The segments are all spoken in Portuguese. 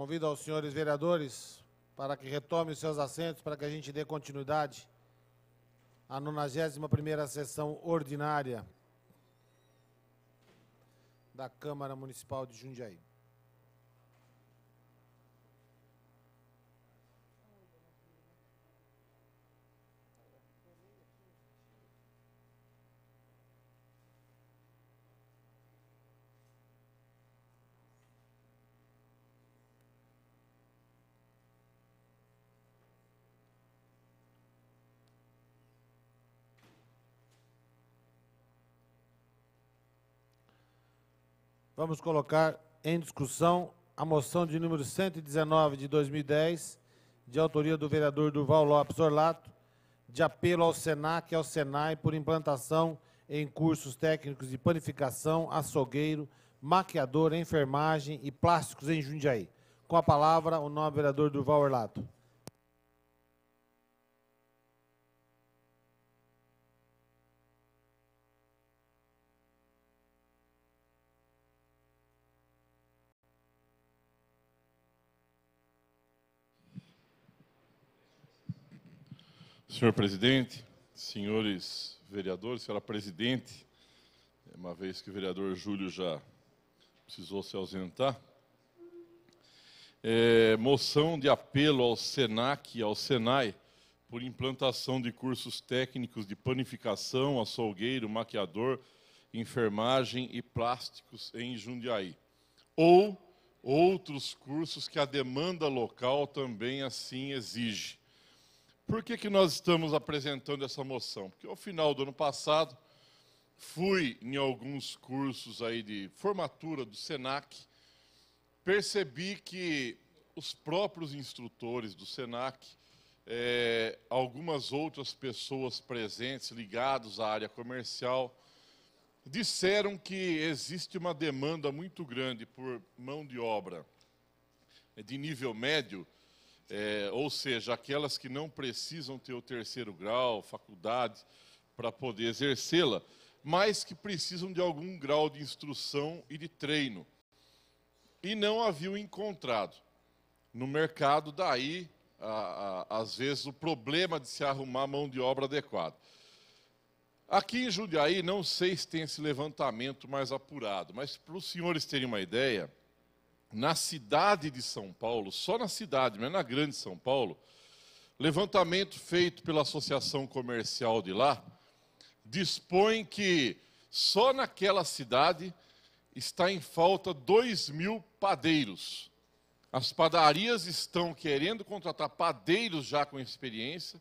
Convido aos senhores vereadores para que retomem os seus assentos para que a gente dê continuidade à 91ª sessão ordinária da Câmara Municipal de Jundiaí. Vamos colocar em discussão a moção de número 119 de 2010, de autoria do vereador Durval Lopes Orlato, de apelo ao SENAC e ao SENAI por implantação em cursos técnicos de panificação, açougueiro, maquiador, enfermagem e plásticos em Jundiaí. Com a palavra, o novo vereador Durval Orlato. Senhor presidente, senhores vereadores, senhora presidente, é uma vez que o vereador Júlio já precisou se ausentar, é, moção de apelo ao SENAC e ao SENAI por implantação de cursos técnicos de panificação, açougueiro, maquiador, enfermagem e plásticos em Jundiaí. Ou outros cursos que a demanda local também assim exige. Por que, que nós estamos apresentando essa moção? Porque ao final do ano passado, fui em alguns cursos aí de formatura do SENAC, percebi que os próprios instrutores do SENAC, é, algumas outras pessoas presentes, ligados à área comercial, disseram que existe uma demanda muito grande por mão de obra de nível médio, é, ou seja, aquelas que não precisam ter o terceiro grau, faculdade, para poder exercê-la, mas que precisam de algum grau de instrução e de treino. E não haviam encontrado no mercado, daí, a, a, às vezes, o problema de se arrumar mão de obra adequada. Aqui em Jundiaí, não sei se tem esse levantamento mais apurado, mas para os senhores terem uma ideia, na cidade de São Paulo, só na cidade, mas na grande São Paulo, levantamento feito pela associação comercial de lá dispõe que só naquela cidade está em falta 2 mil padeiros. As padarias estão querendo contratar padeiros já com experiência,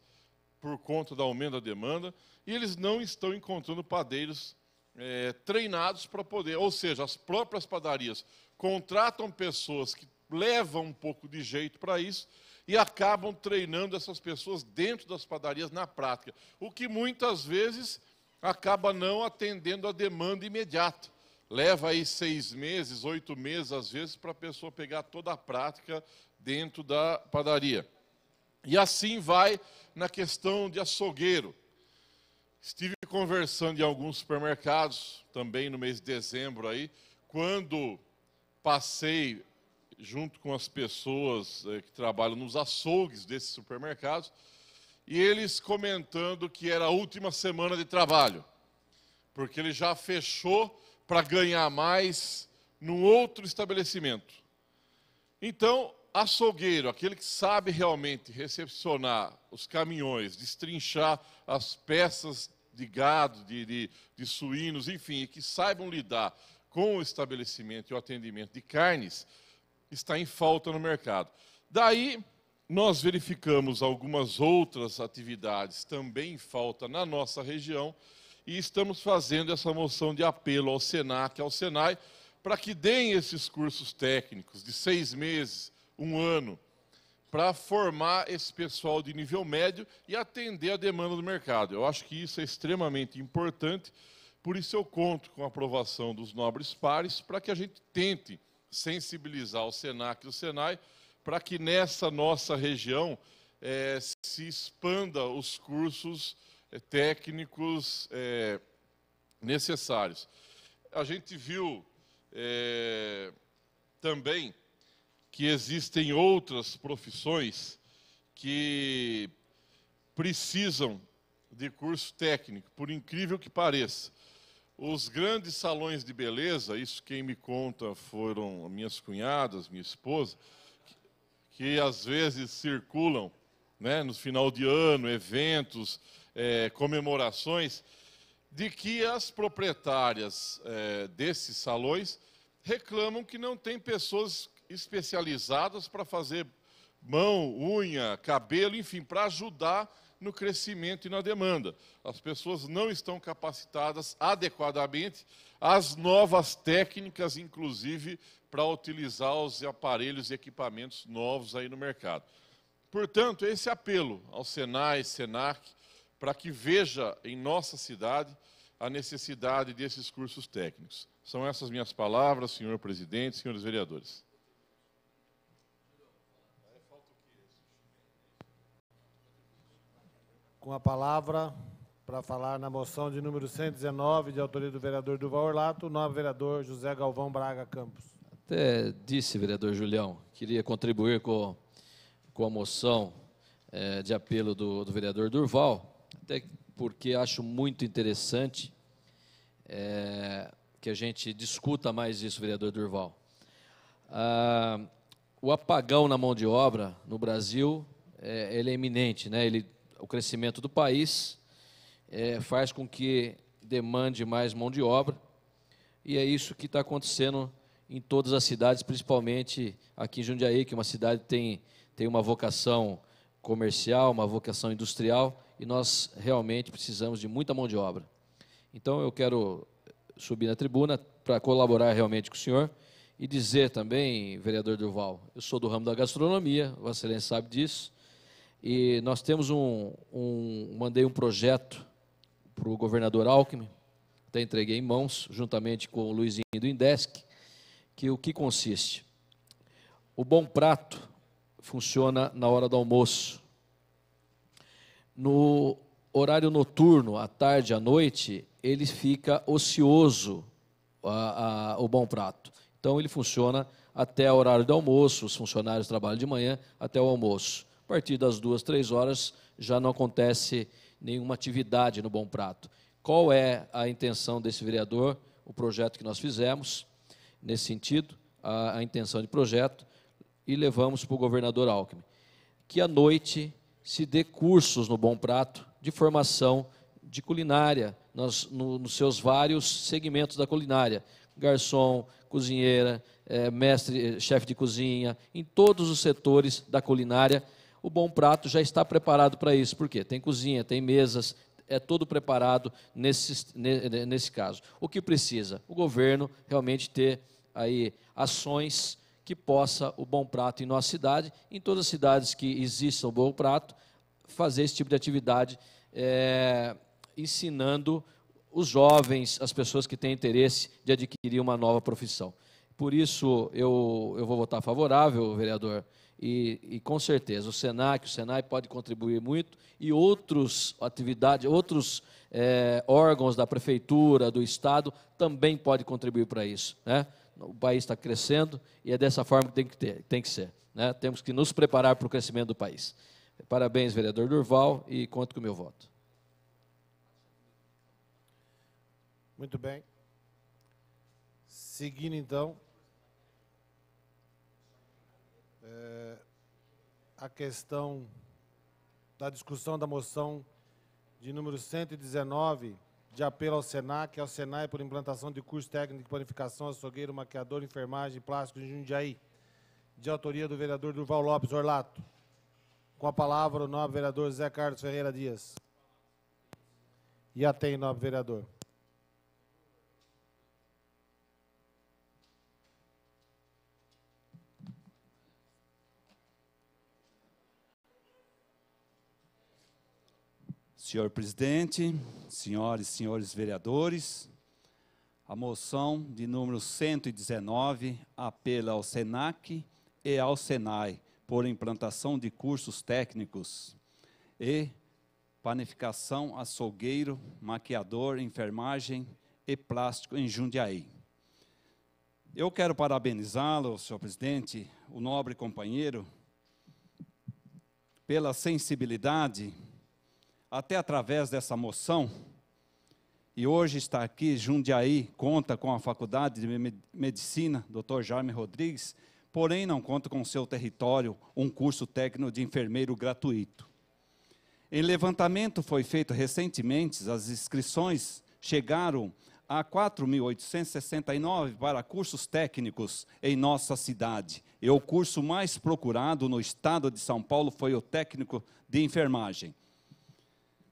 por conta da aumento da demanda, e eles não estão encontrando padeiros é, treinados para poder. Ou seja, as próprias padarias contratam pessoas que levam um pouco de jeito para isso e acabam treinando essas pessoas dentro das padarias na prática, o que muitas vezes acaba não atendendo a demanda imediata. Leva aí seis meses, oito meses, às vezes, para a pessoa pegar toda a prática dentro da padaria. E assim vai na questão de açougueiro. Estive conversando em alguns supermercados, também no mês de dezembro aí, quando passei junto com as pessoas eh, que trabalham nos açougues desses supermercados e eles comentando que era a última semana de trabalho, porque ele já fechou para ganhar mais num outro estabelecimento. Então, açougueiro, aquele que sabe realmente recepcionar os caminhões, destrinchar as peças de gado, de, de, de suínos, enfim, que saibam lidar com o estabelecimento e o atendimento de carnes está em falta no mercado. Daí, nós verificamos algumas outras atividades também em falta na nossa região e estamos fazendo essa moção de apelo ao SENAC, ao SENAI, para que deem esses cursos técnicos de seis meses, um ano, para formar esse pessoal de nível médio e atender a demanda do mercado. Eu acho que isso é extremamente importante por isso eu conto com a aprovação dos nobres pares para que a gente tente sensibilizar o SENAC e o SENAI para que nessa nossa região é, se expanda os cursos é, técnicos é, necessários. A gente viu também que existem outras profissões que precisam de curso técnico, por incrível que pareça. Os grandes salões de beleza, isso quem me conta foram minhas cunhadas, minha esposa, que, que às vezes circulam né, no final de ano, eventos, é, comemorações, de que as proprietárias é, desses salões reclamam que não tem pessoas especializadas para fazer mão, unha, cabelo, enfim, para ajudar no crescimento e na demanda. As pessoas não estão capacitadas adequadamente às novas técnicas, inclusive para utilizar os aparelhos e equipamentos novos aí no mercado. Portanto, esse apelo ao Senai, Senac, para que veja em nossa cidade a necessidade desses cursos técnicos. São essas minhas palavras, senhor presidente, senhores vereadores. com a palavra para falar na moção de número 119, de autoria do vereador Duval Orlato, o nobre vereador José Galvão Braga Campos. Até disse, vereador Julião, queria contribuir com, com a moção é, de apelo do, do, vereador Durval, até porque acho muito interessante é, que a gente discuta mais isso, vereador Durval. Ah, o apagão na mão de obra no Brasil é, ele é iminente, né? ele o crescimento do país é, faz com que demande mais mão de obra, e é isso que está acontecendo em todas as cidades, principalmente aqui em Jundiaí, que é uma cidade tem, tem uma vocação comercial, uma vocação industrial, e nós realmente precisamos de muita mão de obra. Então eu quero subir na tribuna para colaborar realmente com o senhor e dizer também, vereador Durval, eu sou do ramo da gastronomia, Vossa Excelência sabe disso, e nós temos um, um mandei um projeto para o governador Alckmin, até entreguei em mãos, juntamente com o Luizinho do Indesc, que o que consiste? O bom prato funciona na hora do almoço. No horário noturno, à tarde, à noite, ele fica ocioso, a, a, o bom prato. Então, ele funciona até o horário do almoço, os funcionários trabalham de manhã até o almoço. A partir das duas, três horas, já não acontece nenhuma atividade no Bom Prato. Qual é a intenção desse vereador? O projeto que nós fizemos, nesse sentido, a, a intenção de projeto, e levamos para o governador Alckmin. Que à noite se dê cursos no Bom Prato de formação de culinária, nos, no, nos seus vários segmentos da culinária. Garçom, cozinheira, é, mestre, eh, chefe de cozinha, em todos os setores da culinária o bom prato já está preparado para isso. Por quê? Tem cozinha, tem mesas, é todo preparado nesse, nesse caso. O que precisa? O governo realmente ter aí ações que possa o bom prato em nossa cidade, em todas as cidades que existam o bom prato, fazer esse tipo de atividade, é, ensinando os jovens, as pessoas que têm interesse de adquirir uma nova profissão. Por isso, eu, eu vou votar favorável, vereador e, e, com certeza o Senac, o Senai pode contribuir muito e outros atividades, outros é, órgãos da prefeitura, do estado também podem contribuir para isso, né? O país está crescendo e é dessa forma que tem que ter, tem que ser, né? Temos que nos preparar para o crescimento do país. Parabéns, vereador Durval, e conto com o meu voto. Muito bem. Seguindo então é, a questão da discussão da moção de número 119, de apelo ao SENAC, ao SENAI por implantação de curso técnico de planificação, açougueiro, maquiador, enfermagem, plástico de Jundiaí, de autoria do vereador Durval Lopes Orlato. Com a palavra, o nobre vereador Zé Carlos Ferreira Dias. E a tem, nobre vereador. Senhor presidente, senhoras e senhores vereadores, a moção de número 119 apela ao SENAC e ao SENAI por implantação de cursos técnicos e panificação, açougueiro, maquiador, enfermagem e plástico em Jundiaí. Eu quero parabenizá-lo, senhor presidente, o nobre companheiro, pela sensibilidade até através dessa moção, e hoje está aqui, Jundiaí conta com a Faculdade de Medicina, Dr. Jaime Rodrigues, porém não conta com seu território um curso técnico de enfermeiro gratuito. Em levantamento foi feito recentemente, as inscrições chegaram a 4.869 para cursos técnicos em nossa cidade. E o curso mais procurado no estado de São Paulo foi o técnico de enfermagem.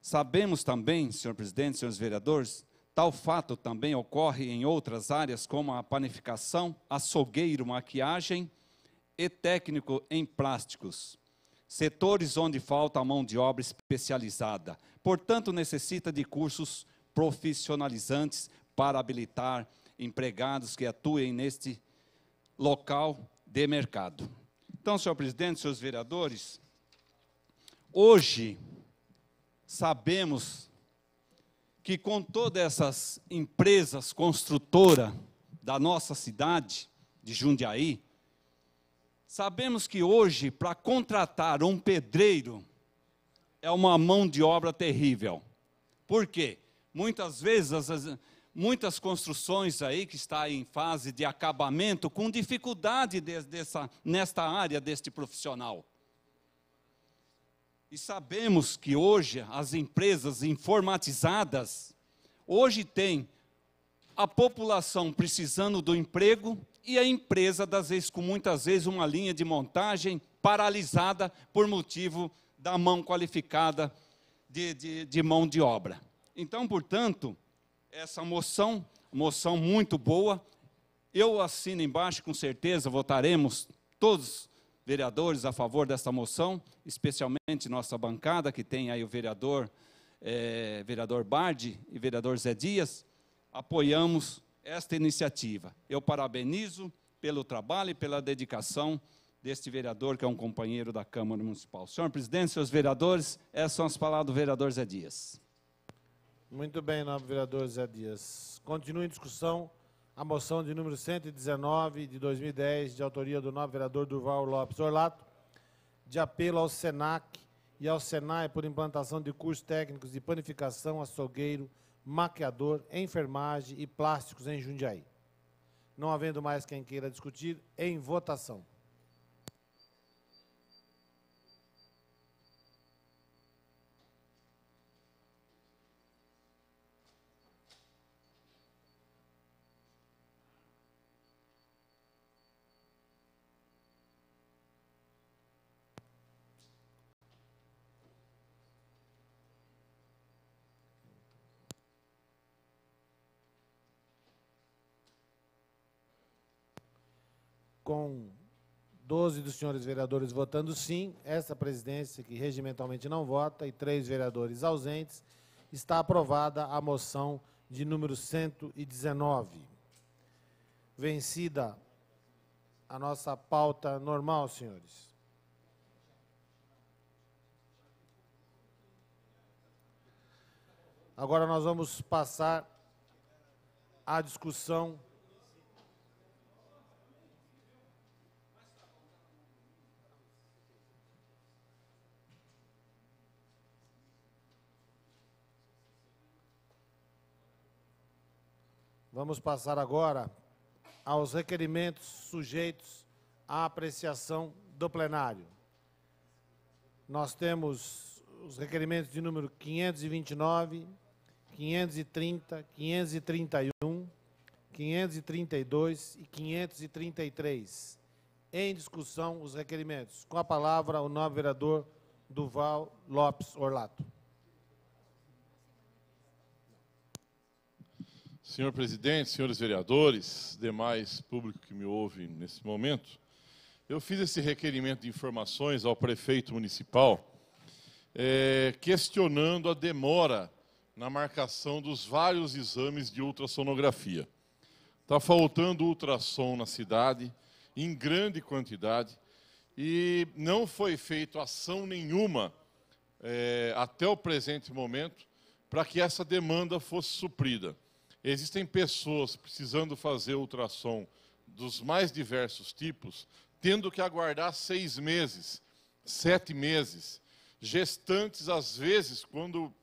Sabemos também, senhor presidente, senhores vereadores, tal fato também ocorre em outras áreas, como a panificação, açougueiro, maquiagem e técnico em plásticos. Setores onde falta mão de obra especializada. Portanto, necessita de cursos profissionalizantes para habilitar empregados que atuem neste local de mercado. Então, senhor presidente, senhores vereadores, hoje sabemos que com todas essas empresas construtoras da nossa cidade, de Jundiaí, sabemos que hoje, para contratar um pedreiro, é uma mão de obra terrível. Por quê? Muitas vezes, as, muitas construções aí que está em fase de acabamento, com dificuldade de, dessa, nesta área deste profissional. E sabemos que hoje as empresas informatizadas hoje têm a população precisando do emprego e a empresa das vezes com muitas vezes uma linha de montagem paralisada por motivo da mão qualificada de, de, de mão de obra. Então, portanto, essa moção, moção muito boa, eu assino embaixo com certeza, votaremos todos vereadores a favor dessa moção, especialmente nossa bancada, que tem aí o vereador, é, vereador Bardi e vereador Zé Dias, apoiamos esta iniciativa. Eu parabenizo pelo trabalho e pela dedicação deste vereador, que é um companheiro da Câmara Municipal. Senhor presidente, senhores vereadores, essas são as palavras do vereador Zé Dias. Muito bem, nobre vereador Zé Dias. Continua em discussão a moção de número 119 de 2010, de autoria do novo vereador Durval Lopes Orlato, de apelo ao SENAC e ao SENAI por implantação de cursos técnicos de panificação, açougueiro, maquiador, enfermagem e plásticos em Jundiaí. Não havendo mais quem queira discutir, em votação. com 12 dos senhores vereadores votando sim, essa presidência, que regimentalmente não vota, e três vereadores ausentes, está aprovada a moção de número 119. Vencida a nossa pauta normal, senhores. Agora nós vamos passar à discussão Vamos passar agora aos requerimentos sujeitos à apreciação do plenário. Nós temos os requerimentos de número 529, 530, 531, 532 e 533. Em discussão, os requerimentos. Com a palavra, o nobre vereador Duval Lopes Orlato. Senhor presidente, senhores vereadores, demais público que me ouve nesse momento, eu fiz esse requerimento de informações ao prefeito municipal, é, questionando a demora na marcação dos vários exames de ultrassonografia. Está faltando ultrassom na cidade, em grande quantidade, e não foi feita ação nenhuma é, até o presente momento para que essa demanda fosse suprida. Existem pessoas precisando fazer ultrassom dos mais diversos tipos, tendo que aguardar seis meses, sete meses. Gestantes, às vezes, quando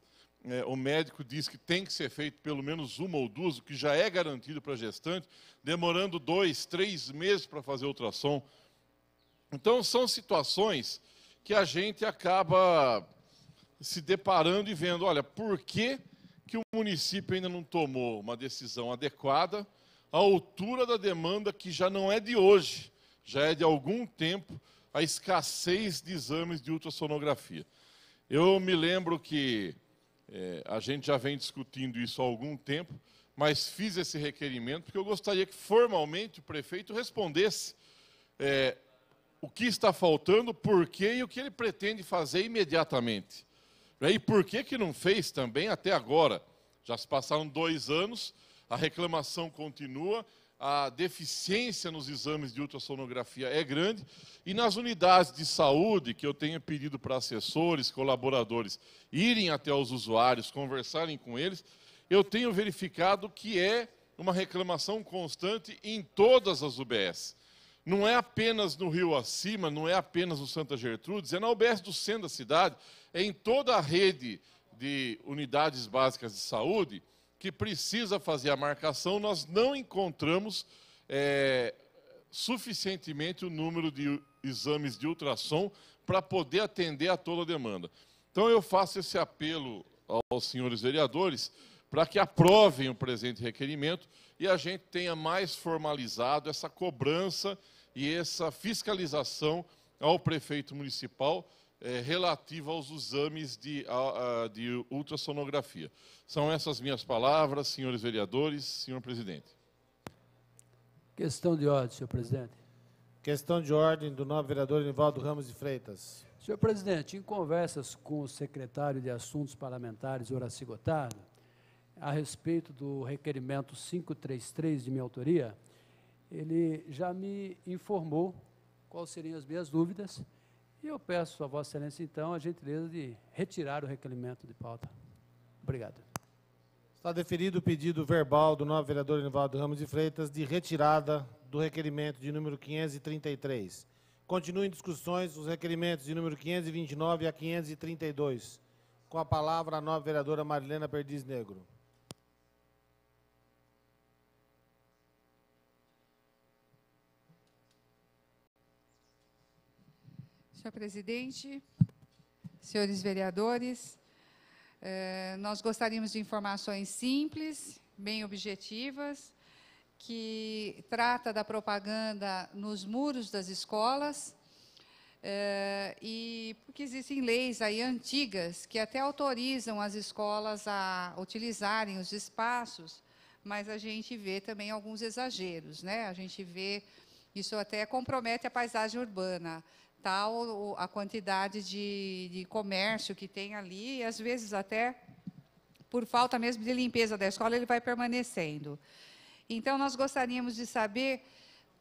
é, o médico diz que tem que ser feito pelo menos uma ou duas, o que já é garantido para gestante, demorando dois, três meses para fazer ultrassom. Então, são situações que a gente acaba se deparando e vendo, olha, por que que o município ainda não tomou uma decisão adequada à altura da demanda que já não é de hoje, já é de algum tempo a escassez de exames de ultrassonografia. Eu me lembro que é, a gente já vem discutindo isso há algum tempo, mas fiz esse requerimento porque eu gostaria que formalmente o prefeito respondesse é, o que está faltando, por quê e o que ele pretende fazer imediatamente. Né? E por que, que não fez também até agora? Já se passaram dois anos, a reclamação continua, a deficiência nos exames de ultrassonografia é grande, e nas unidades de saúde, que eu tenho pedido para assessores, colaboradores, irem até os usuários, conversarem com eles, eu tenho verificado que é uma reclamação constante em todas as UBS. Não é apenas no Rio Acima, não é apenas no Santa Gertrudes, é na UBS do centro da cidade, em toda a rede de unidades básicas de saúde que precisa fazer a marcação, nós não encontramos é, suficientemente o número de exames de ultrassom para poder atender a toda a demanda. Então, eu faço esse apelo aos senhores vereadores para que aprovem o presente requerimento e a gente tenha mais formalizado essa cobrança e essa fiscalização ao prefeito municipal é, relativa aos exames de, a, a, de ultrassonografia. São essas minhas palavras, senhores vereadores, senhor presidente. Questão de ordem, senhor presidente. Questão de ordem do novo vereador Nivaldo Ramos de Freitas. Senhor presidente, em conversas com o secretário de Assuntos Parlamentares, Horácio Gotardo, a respeito do requerimento 533 de minha autoria, ele já me informou quais seriam as minhas dúvidas e eu peço a Vossa Excelência, então, a gentileza de retirar o requerimento de pauta. Obrigado. Está deferido o pedido verbal do novo vereador Inivaldo Ramos de Freitas de retirada do requerimento de número 533. Continuem discussões os requerimentos de número 529 a 532. Com a palavra a nova vereadora Marilena Perdiz Negro. Senhor presidente, senhores vereadores, eh, nós gostaríamos de informações simples, bem objetivas, que trata da propaganda nos muros das escolas, eh, e porque existem leis aí antigas que até autorizam as escolas a utilizarem os espaços, mas a gente vê também alguns exageros, né? A gente vê isso até compromete a paisagem urbana tal a quantidade de, de comércio que tem ali, e às vezes até por falta mesmo de limpeza da escola, ele vai permanecendo. Então, nós gostaríamos de saber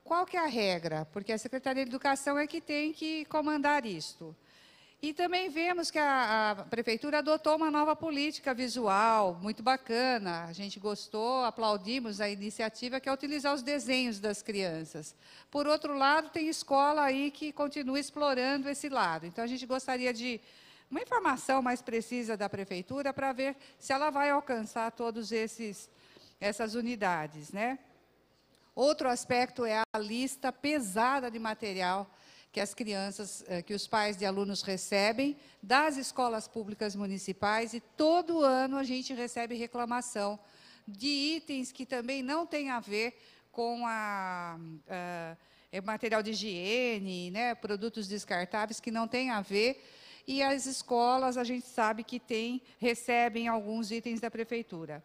qual que é a regra, porque a Secretaria de Educação é que tem que comandar isto. E também vemos que a, a, prefeitura adotou uma nova política visual, muito bacana. A gente gostou, aplaudimos a iniciativa, que é utilizar os desenhos das crianças. Por outro lado, tem escola aí que continua explorando esse lado. Então, a gente gostaria de uma informação mais precisa da prefeitura para ver se ela vai alcançar todos esses essas unidades, né? Outro aspecto é a lista pesada de material que as crianças, eh, que os pais de alunos recebem das escolas públicas municipais e todo ano a gente recebe reclamação de itens que também não têm a ver com a, a eh, é material de higiene, né, produtos descartáveis que não têm a ver e as escolas a gente sabe que tem, recebem alguns itens da prefeitura.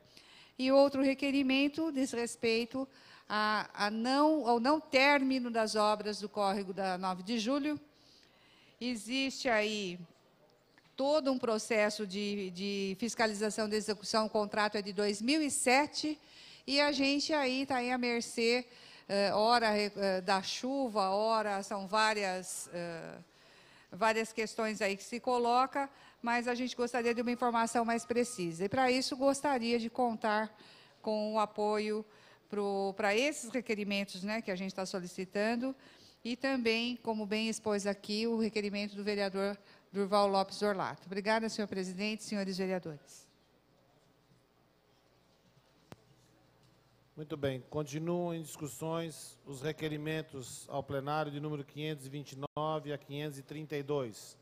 E outro requerimento diz respeito a, a não, ao não término das obras do córrego da 9 de julho. Existe aí todo um processo de, de fiscalização da execução, o contrato é de 2007, e a gente aí está aí à mercê, eh, hora eh, da chuva, hora, são várias, eh, várias questões aí que se coloca, mas a gente gostaria de uma informação mais precisa. E, para isso, gostaria de contar com o apoio para esses requerimentos né, que a gente está solicitando, e também, como bem expôs aqui, o requerimento do vereador Durval Lopes Orlato. Obrigada, senhor presidente, senhores vereadores. Muito bem. Continuam em discussões os requerimentos ao plenário de número 529 a 532.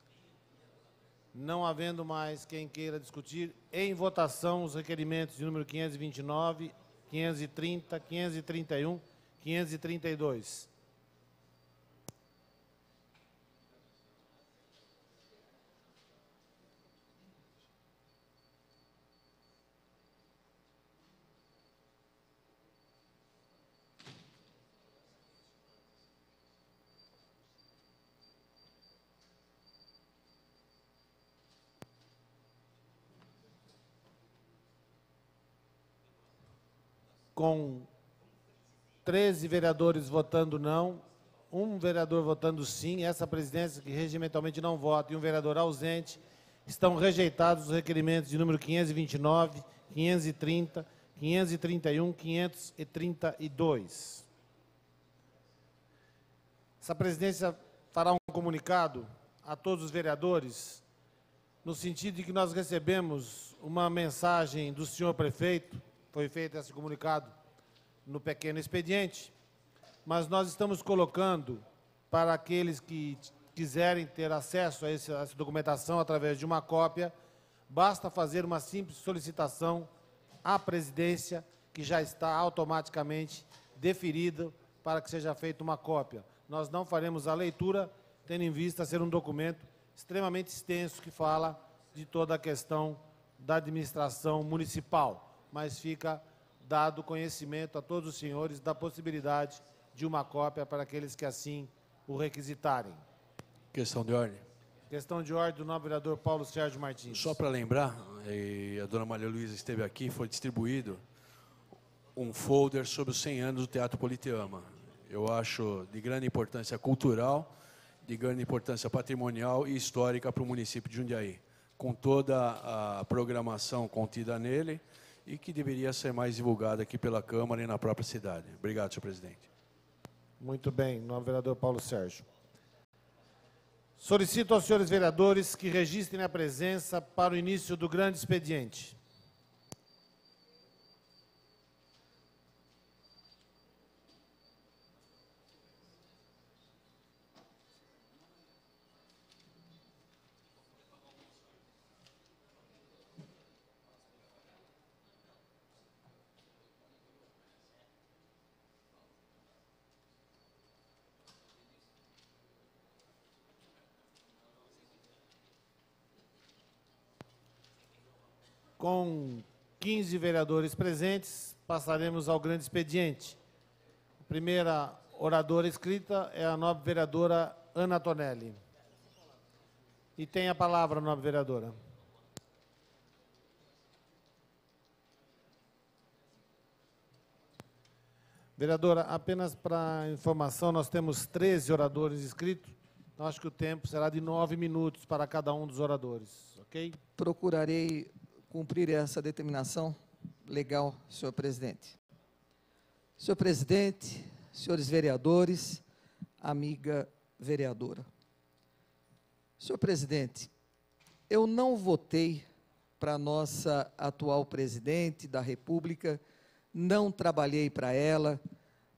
Não havendo mais quem queira discutir, em votação os requerimentos de número 529 530, 531, 532. com 13 vereadores votando não, um vereador votando sim, essa presidência que regimentalmente não vota e um vereador ausente, estão rejeitados os requerimentos de número 529, 530, 531, 532. Essa presidência fará um comunicado a todos os vereadores, no sentido de que nós recebemos uma mensagem do senhor prefeito, foi feito esse comunicado no pequeno expediente, mas nós estamos colocando para aqueles que quiserem ter acesso a essa documentação através de uma cópia, basta fazer uma simples solicitação à presidência, que já está automaticamente deferida para que seja feita uma cópia. Nós não faremos a leitura, tendo em vista ser um documento extremamente extenso que fala de toda a questão da administração municipal mas fica dado conhecimento a todos os senhores da possibilidade de uma cópia para aqueles que assim o requisitarem. Questão de ordem. Questão de ordem do novo vereador Paulo Sérgio Martins. Só para lembrar, eh, a dona Maria Luísa esteve aqui, foi distribuído um folder sobre os 100 anos do Teatro Politeama. Eu acho de grande importância cultural, de grande importância patrimonial e histórica para o município de Jundiaí, com toda a programação contida nele e que deveria ser mais divulgada aqui pela Câmara e na própria cidade. Obrigado, senhor presidente. Muito bem. Novo vereador Paulo Sérgio. Solicito aos senhores vereadores que registrem a presença para o início do grande expediente. com 15 vereadores presentes, passaremos ao grande expediente. A primeira oradora escrita é a nobre vereadora Ana Tonelli. E tem a palavra, nobre vereadora. Vereadora, apenas para informação, nós temos 13 oradores inscritos. Eu então, acho que o tempo será de nove minutos para cada um dos oradores, ok? Procurarei cumprir essa determinação legal, senhor presidente. Senhor presidente, senhores vereadores, amiga vereadora. Senhor presidente, eu não votei para nossa atual presidente da República, não trabalhei para ela.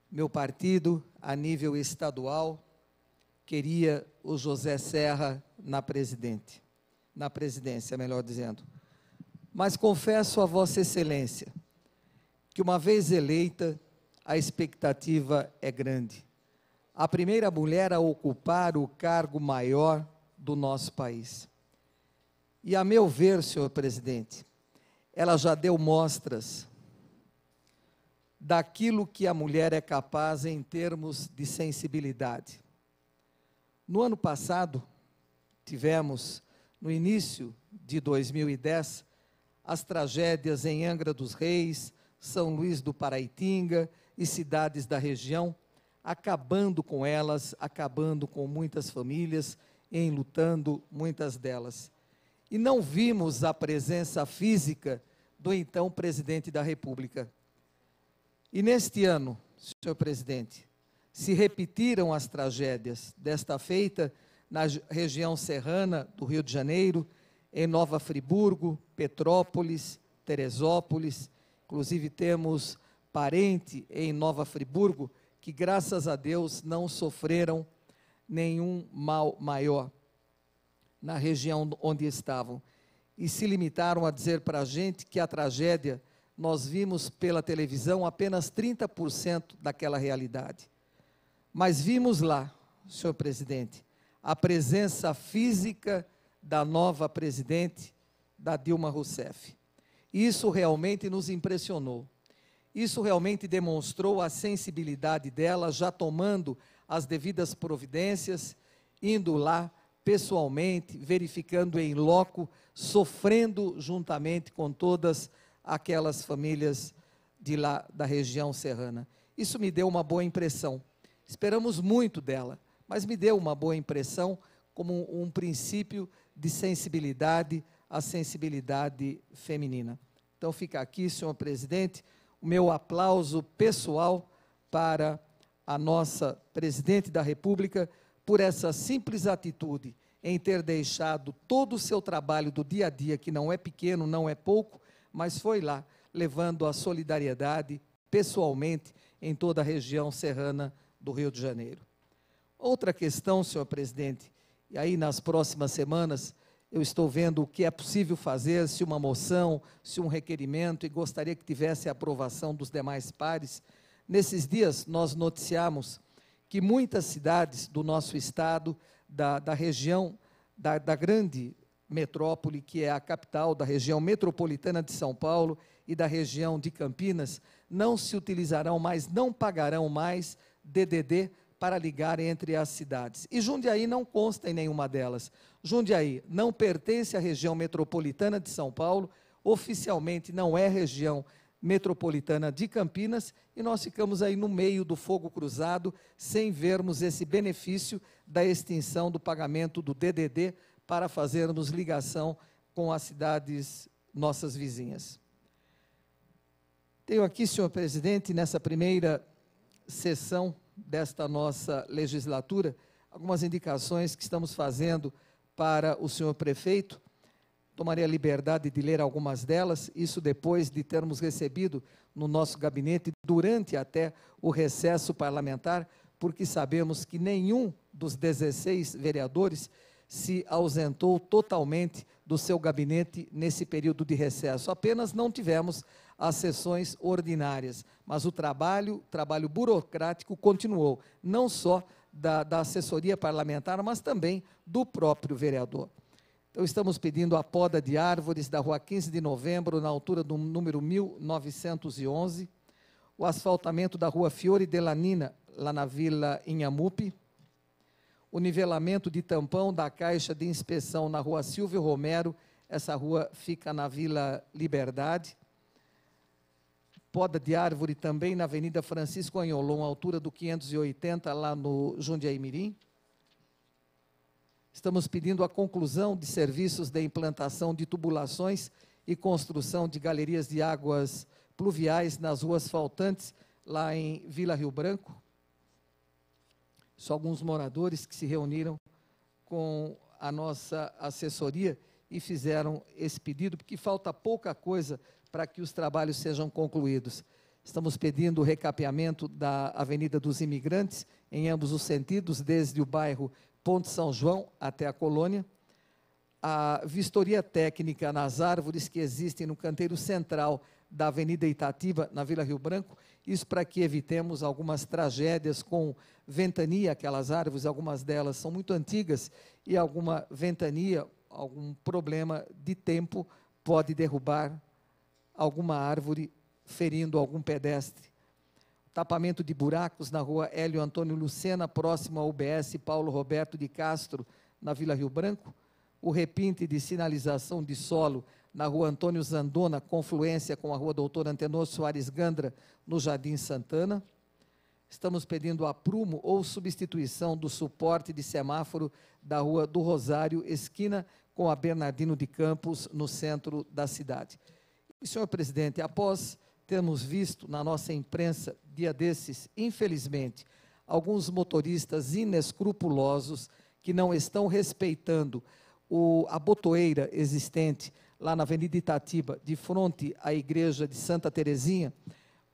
Meu partido, a nível estadual, queria o José Serra na presidente, na presidência, melhor dizendo. Mas confesso a Vossa Excelência que, uma vez eleita, a expectativa é grande. A primeira mulher a ocupar o cargo maior do nosso país. E, a meu ver, senhor presidente, ela já deu mostras daquilo que a mulher é capaz em termos de sensibilidade. No ano passado, tivemos, no início de 2010, as tragédias em Angra dos Reis, São Luís do Paraitinga e cidades da região, acabando com elas, acabando com muitas famílias, enlutando muitas delas. E não vimos a presença física do então presidente da República. E neste ano, senhor presidente, se repetiram as tragédias, desta feita na região serrana do Rio de Janeiro, em Nova Friburgo, Petrópolis, Teresópolis. Inclusive, temos parente em Nova Friburgo que, graças a Deus, não sofreram nenhum mal maior na região onde estavam. E se limitaram a dizer para a gente que a tragédia nós vimos pela televisão apenas 30% daquela realidade. Mas vimos lá, senhor presidente, a presença física da nova presidente, da Dilma Rousseff. Isso realmente nos impressionou. Isso realmente demonstrou a sensibilidade dela, já tomando as devidas providências, indo lá pessoalmente, verificando em loco, sofrendo juntamente com todas aquelas famílias de lá da região serrana. Isso me deu uma boa impressão. Esperamos muito dela, mas me deu uma boa impressão como um, um princípio de sensibilidade à sensibilidade feminina. Então fica aqui, senhor presidente, o meu aplauso pessoal para a nossa presidente da República por essa simples atitude em ter deixado todo o seu trabalho do dia a dia, que não é pequeno, não é pouco, mas foi lá levando a solidariedade pessoalmente em toda a região serrana do Rio de Janeiro. Outra questão, senhor presidente, e aí, nas próximas semanas, eu estou vendo o que é possível fazer, se uma moção, se um requerimento, e gostaria que tivesse a aprovação dos demais pares. Nesses dias, nós noticiamos que muitas cidades do nosso estado, da, da região, da, da grande metrópole, que é a capital da região metropolitana de São Paulo e da região de Campinas, não se utilizarão mais, não pagarão mais DDD para ligar entre as cidades. E Jundiaí não consta em nenhuma delas. Jundiaí não pertence à região metropolitana de São Paulo, oficialmente não é região metropolitana de Campinas, e nós ficamos aí no meio do fogo cruzado, sem vermos esse benefício da extinção do pagamento do DDD para fazermos ligação com as cidades nossas vizinhas. Tenho aqui, senhor presidente, nessa primeira sessão desta nossa legislatura, algumas indicações que estamos fazendo para o senhor prefeito. Tomarei a liberdade de ler algumas delas, isso depois de termos recebido no nosso gabinete, durante até o recesso parlamentar, porque sabemos que nenhum dos 16 vereadores se ausentou totalmente do seu gabinete nesse período de recesso. Apenas não tivemos às sessões ordinárias. Mas o trabalho, trabalho burocrático continuou, não só da, da assessoria parlamentar, mas também do próprio vereador. Então, estamos pedindo a poda de árvores da rua 15 de novembro, na altura do número 1911, o asfaltamento da rua Fiore Delanina, lá na Vila Inhamupe, o nivelamento de tampão da caixa de inspeção na rua Silvio Romero, essa rua fica na Vila Liberdade, poda de árvore também na Avenida Francisco Anholon, altura do 580, lá no Jundiaí Mirim. Estamos pedindo a conclusão de serviços de implantação de tubulações e construção de galerias de águas pluviais nas ruas faltantes, lá em Vila Rio Branco. Só alguns moradores que se reuniram com a nossa assessoria e fizeram esse pedido, porque falta pouca coisa para que os trabalhos sejam concluídos. Estamos pedindo o recapeamento da Avenida dos Imigrantes em ambos os sentidos, desde o bairro Ponte São João até a colônia. A vistoria técnica nas árvores que existem no canteiro central da Avenida Itatiba, na Vila Rio Branco, isso para que evitemos algumas tragédias com ventania, aquelas árvores, algumas delas são muito antigas, e alguma ventania, algum problema de tempo pode derrubar alguma árvore ferindo algum pedestre. Tapamento de buracos na rua Hélio Antônio Lucena, próximo ao UBS Paulo Roberto de Castro, na Vila Rio Branco. O repinte de sinalização de solo na rua Antônio Zandona, confluência com a rua Doutor Antenor Soares Gandra, no Jardim Santana. Estamos pedindo aprumo ou substituição do suporte de semáforo da rua do Rosário, esquina com a Bernardino de Campos, no centro da cidade senhor presidente, após termos visto na nossa imprensa, dia desses, infelizmente, alguns motoristas inescrupulosos que não estão respeitando o, a botoeira existente lá na Avenida Itatiba, de frente à igreja de Santa Terezinha,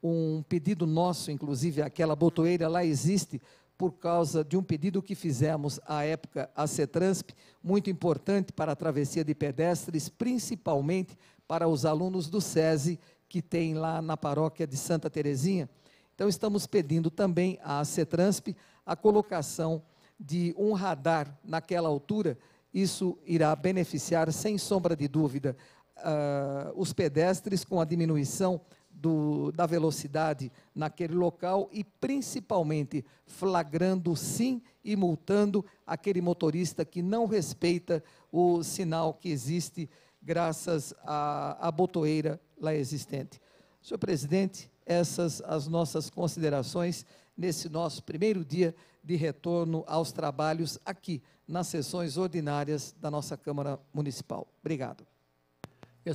um pedido nosso, inclusive, aquela botoeira lá existe por causa de um pedido que fizemos à época à CETRANSP, muito importante para a travessia de pedestres, principalmente para os alunos do SESI que tem lá na paróquia de Santa Terezinha. Então estamos pedindo também à CETRANSP a colocação de um radar naquela altura. Isso irá beneficiar, sem sombra de dúvida, uh, os pedestres com a diminuição do, da velocidade naquele local e, principalmente, flagrando sim e multando aquele motorista que não respeita o sinal que existe graças à, à botoeira lá existente. Senhor presidente, essas as nossas considerações nesse nosso primeiro dia de retorno aos trabalhos aqui nas sessões ordinárias da nossa Câmara Municipal. Obrigado.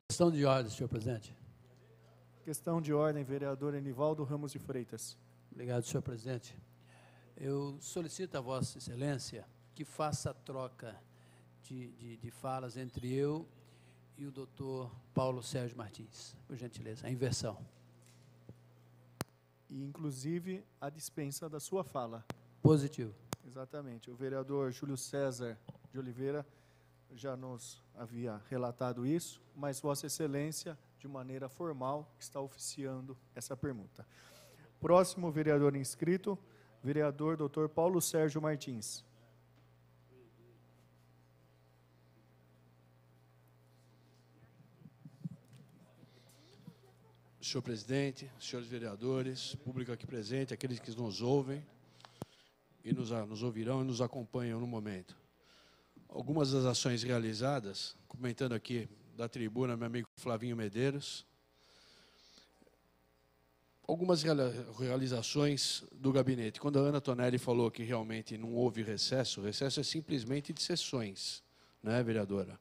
Questão de ordem, senhor presidente. Questão de ordem, vereador Enivaldo Ramos de Freitas. Obrigado, senhor presidente. Eu solicito a Vossa Excelência que faça a troca de, de, de falas entre eu e o doutor Paulo Sérgio Martins. Por gentileza, a inversão. E, inclusive, a dispensa da sua fala. Positivo. Exatamente. O vereador Júlio César de Oliveira já nos havia relatado isso, mas Vossa Excelência, de maneira formal, está oficiando essa permuta. Próximo vereador inscrito, vereador Dr. Paulo Sérgio Martins. senhor presidente, senhores vereadores, público aqui presente, aqueles que nos ouvem e nos, nos ouvirão e nos acompanham no momento. Algumas das ações realizadas, comentando aqui da tribuna, meu amigo Flavinho Medeiros, algumas realizações do gabinete. Quando a Ana Tonelli falou que realmente não houve recesso, recesso é simplesmente de sessões, não é, vereadora?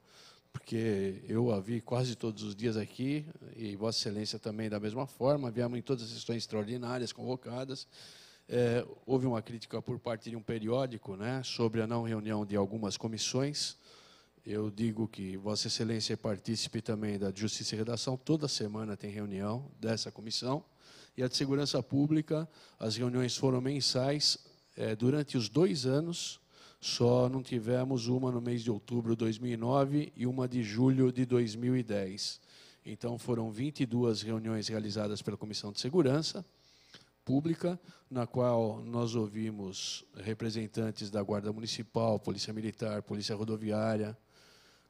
porque eu a vi quase todos os dias aqui, e Vossa Excelência também da mesma forma, viemos em todas as sessões extraordinárias convocadas. É, houve uma crítica por parte de um periódico né, sobre a não reunião de algumas comissões. Eu digo que Vossa Excelência é partícipe também da Justiça e Redação, toda semana tem reunião dessa comissão. E a de Segurança Pública, as reuniões foram mensais é, durante os dois anos só não tivemos uma no mês de outubro de 2009 e uma de julho de 2010. Então foram 22 reuniões realizadas pela Comissão de Segurança Pública, na qual nós ouvimos representantes da Guarda Municipal, Polícia Militar, Polícia Rodoviária,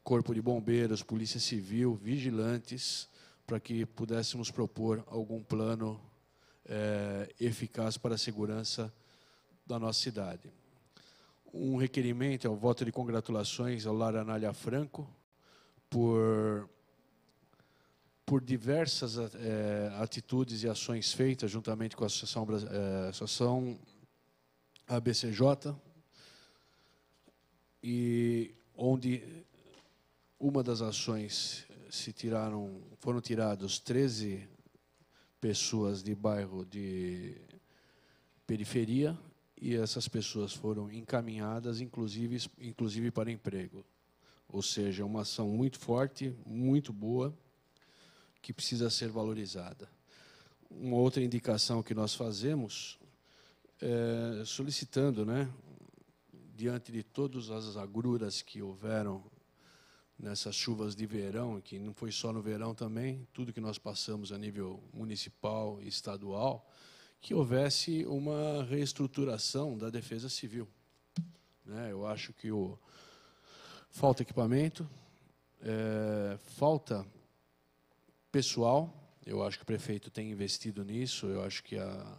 Corpo de Bombeiros, Polícia Civil, vigilantes, para que pudéssemos propor algum plano é, eficaz para a segurança da nossa cidade um requerimento ao é voto de congratulações ao Lara Anália Franco por por diversas é, atitudes e ações feitas juntamente com a Associação, é, Associação ABCJ, e onde uma das ações se tiraram, foram tirados 13 pessoas de bairro de periferia e essas pessoas foram encaminhadas, inclusive, inclusive para emprego. Ou seja, uma ação muito forte, muito boa, que precisa ser valorizada. Uma outra indicação que nós fazemos, é, solicitando, né, diante de todas as agruras que houveram nessas chuvas de verão, que não foi só no verão também, tudo que nós passamos a nível municipal e estadual, que houvesse uma reestruturação da defesa civil. Né? Eu acho que o, falta equipamento, é, falta pessoal. Eu acho que o prefeito tem investido nisso. Eu acho que a,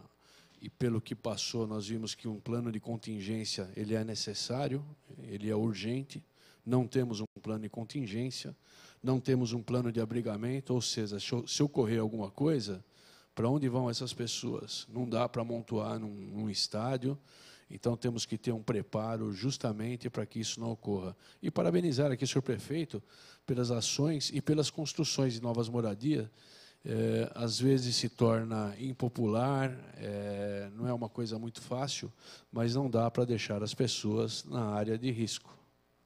e pelo que passou, nós vimos que um plano de contingência ele é necessário, ele é urgente. Não temos um plano de contingência, não temos um plano de abrigamento, ou seja, se ocorrer alguma coisa, para onde vão essas pessoas? Não dá para amontoar num, num estádio, então temos que ter um preparo justamente para que isso não ocorra. E parabenizar aqui o senhor prefeito pelas ações e pelas construções de novas moradias. É, às vezes se torna impopular, é, não é uma coisa muito fácil, mas não dá para deixar as pessoas na área de risco.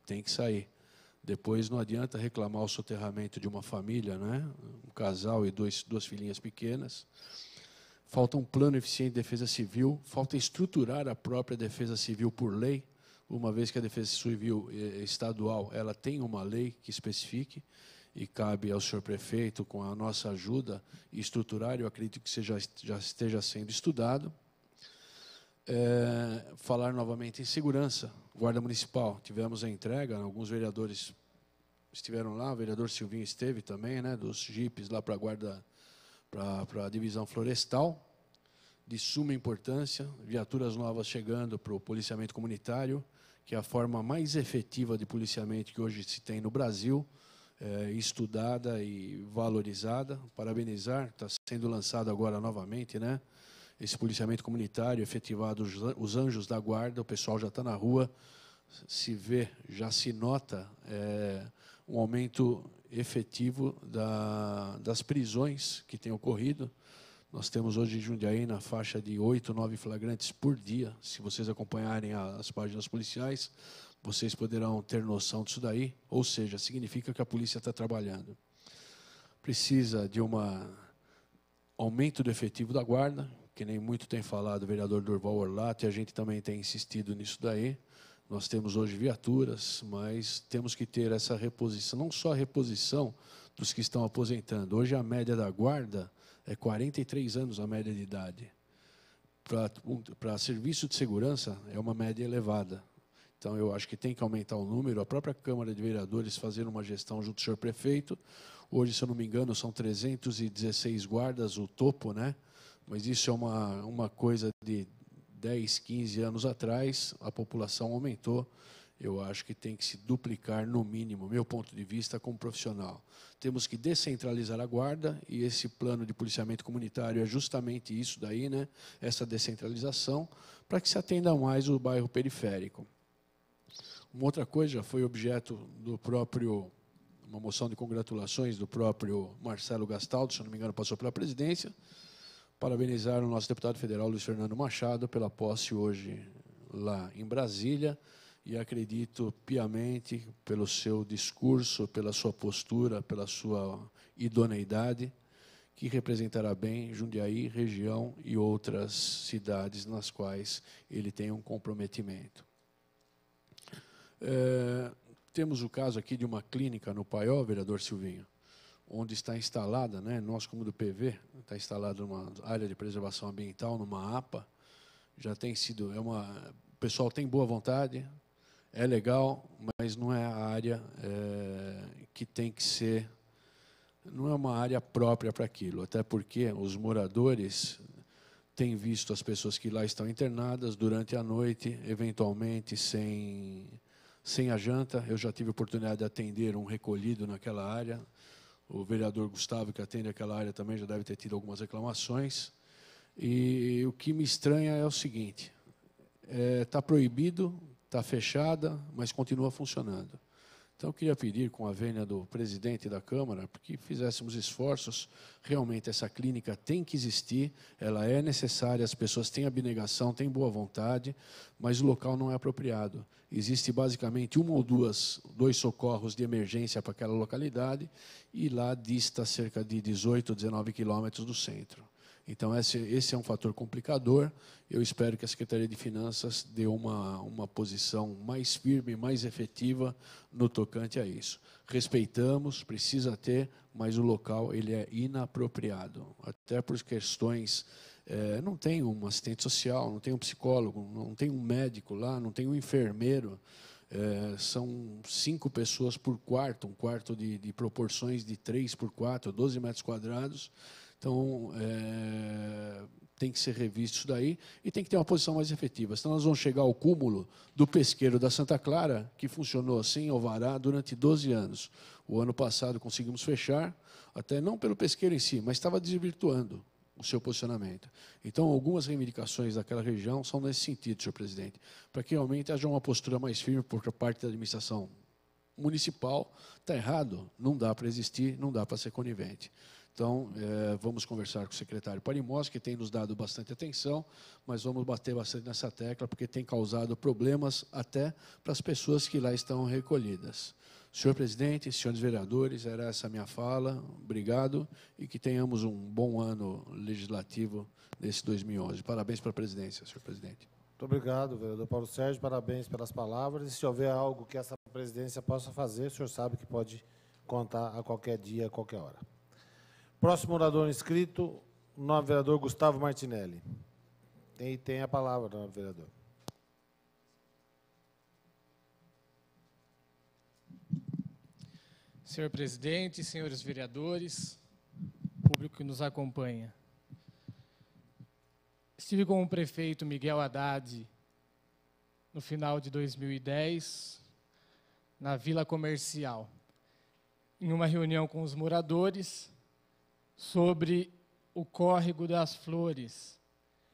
Tem que sair. Depois não adianta reclamar o soterramento de uma família, né? um casal e dois, duas filhinhas pequenas. Falta um plano eficiente de defesa civil, falta estruturar a própria defesa civil por lei, uma vez que a defesa civil eh, estadual ela tem uma lei que especifique, e cabe ao senhor prefeito, com a nossa ajuda, estruturar, eu acredito que seja, já esteja sendo estudado é, falar novamente em segurança. Guarda Municipal, tivemos a entrega, alguns vereadores estiveram lá, o vereador Silvinho esteve também, né, dos jipes lá para a guarda, para a divisão florestal, de suma importância, viaturas novas chegando para o policiamento comunitário, que é a forma mais efetiva de policiamento que hoje se tem no Brasil, é, estudada e valorizada. Parabenizar, está sendo lançado agora novamente, né, esse policiamento comunitário efetivado os anjos da guarda, o pessoal já está na rua, se vê, já se nota é, um aumento efetivo da, das prisões que tem ocorrido. Nós temos hoje em Jundiaí na faixa de oito nove flagrantes por dia. Se vocês acompanharem as páginas policiais, vocês poderão ter noção disso daí. Ou seja, significa que a polícia está trabalhando. Precisa de um aumento do efetivo da guarda, que nem muito tem falado o vereador Durval Orlato, e a gente também tem insistido nisso daí. Nós temos hoje viaturas, mas temos que ter essa reposição, não só a reposição dos que estão aposentando. Hoje a média da guarda é 43 anos a média de idade. Para, para serviço de segurança é uma média elevada. Então eu acho que tem que aumentar o número, a própria Câmara de Vereadores fazer uma gestão junto ao senhor prefeito. Hoje, se eu não me engano, são 316 guardas o topo, né? mas isso é uma, uma coisa de 10, 15 anos atrás, a população aumentou. Eu acho que tem que se duplicar, no mínimo, meu ponto de vista como profissional. Temos que descentralizar a guarda, e esse plano de policiamento comunitário é justamente isso daí, né? essa descentralização, para que se atenda mais o bairro periférico. Uma outra coisa já foi objeto do próprio uma moção de congratulações do próprio Marcelo Gastaldo, se não me engano, passou pela presidência, parabenizar o nosso deputado federal Luiz Fernando Machado pela posse hoje lá em Brasília e acredito piamente pelo seu discurso, pela sua postura, pela sua idoneidade, que representará bem Jundiaí, região e outras cidades nas quais ele tem um comprometimento. É, temos o caso aqui de uma clínica no Paió, vereador Silvinho, onde está instalada, né, nós como do PV, está instalada uma área de preservação ambiental, numa APA, já tem sido, é uma, o pessoal tem boa vontade, é legal, mas não é a área é, que tem que ser, não é uma área própria para aquilo, até porque os moradores têm visto as pessoas que lá estão internadas durante a noite, eventualmente sem, sem a janta. Eu já tive oportunidade de atender um recolhido naquela área, o vereador Gustavo, que atende aquela área também, já deve ter tido algumas reclamações. E o que me estranha é o seguinte: está é, tá proibido, está fechada, mas continua funcionando. Então, eu queria pedir, com a vênia do presidente da Câmara, que fizéssemos esforços. Realmente, essa clínica tem que existir, ela é necessária, as pessoas têm abnegação, têm boa vontade, mas o local não é apropriado. Existe basicamente uma ou duas, dois socorros de emergência para aquela localidade, e lá dista cerca de 18, 19 quilômetros do centro. Então, esse, esse é um fator complicador. Eu espero que a Secretaria de Finanças dê uma, uma posição mais firme, mais efetiva no tocante a isso. Respeitamos, precisa ter, mas o local ele é inapropriado. Até por questões. É, não tem um assistente social, não tem um psicólogo, não tem um médico lá, não tem um enfermeiro. É, são cinco pessoas por quarto, um quarto de, de proporções de três por quatro 12 metros quadrados então, é, tem que ser revisto isso daí e tem que ter uma posição mais efetiva. Senão nós vamos chegar ao cúmulo do pesqueiro da Santa Clara, que funcionou assim, Alvará, durante 12 anos. O ano passado conseguimos fechar, até não pelo pesqueiro em si, mas estava desvirtuando o seu posicionamento. Então, algumas reivindicações daquela região são nesse sentido, senhor presidente, para que realmente haja uma postura mais firme por parte da administração municipal. Está errado, não dá para existir, não dá para ser conivente. Então, é, vamos conversar com o secretário Parimós, que tem nos dado bastante atenção, mas vamos bater bastante nessa tecla, porque tem causado problemas até para as pessoas que lá estão recolhidas. Senhor presidente, senhores vereadores, era essa a minha fala. Obrigado e que tenhamos um bom ano legislativo nesse 2011. Parabéns para a presidência, senhor presidente. Muito obrigado, vereador Paulo Sérgio. Parabéns pelas palavras. E se houver algo que essa presidência possa fazer, o senhor sabe que pode contar a qualquer dia, a qualquer hora. Próximo orador inscrito, o novo vereador Gustavo Martinelli. Tem, tem a palavra, novo vereador. Senhor presidente, senhores vereadores, público que nos acompanha. Estive com o prefeito Miguel Haddad no final de 2010, na Vila Comercial, em uma reunião com os moradores sobre o córrego das flores.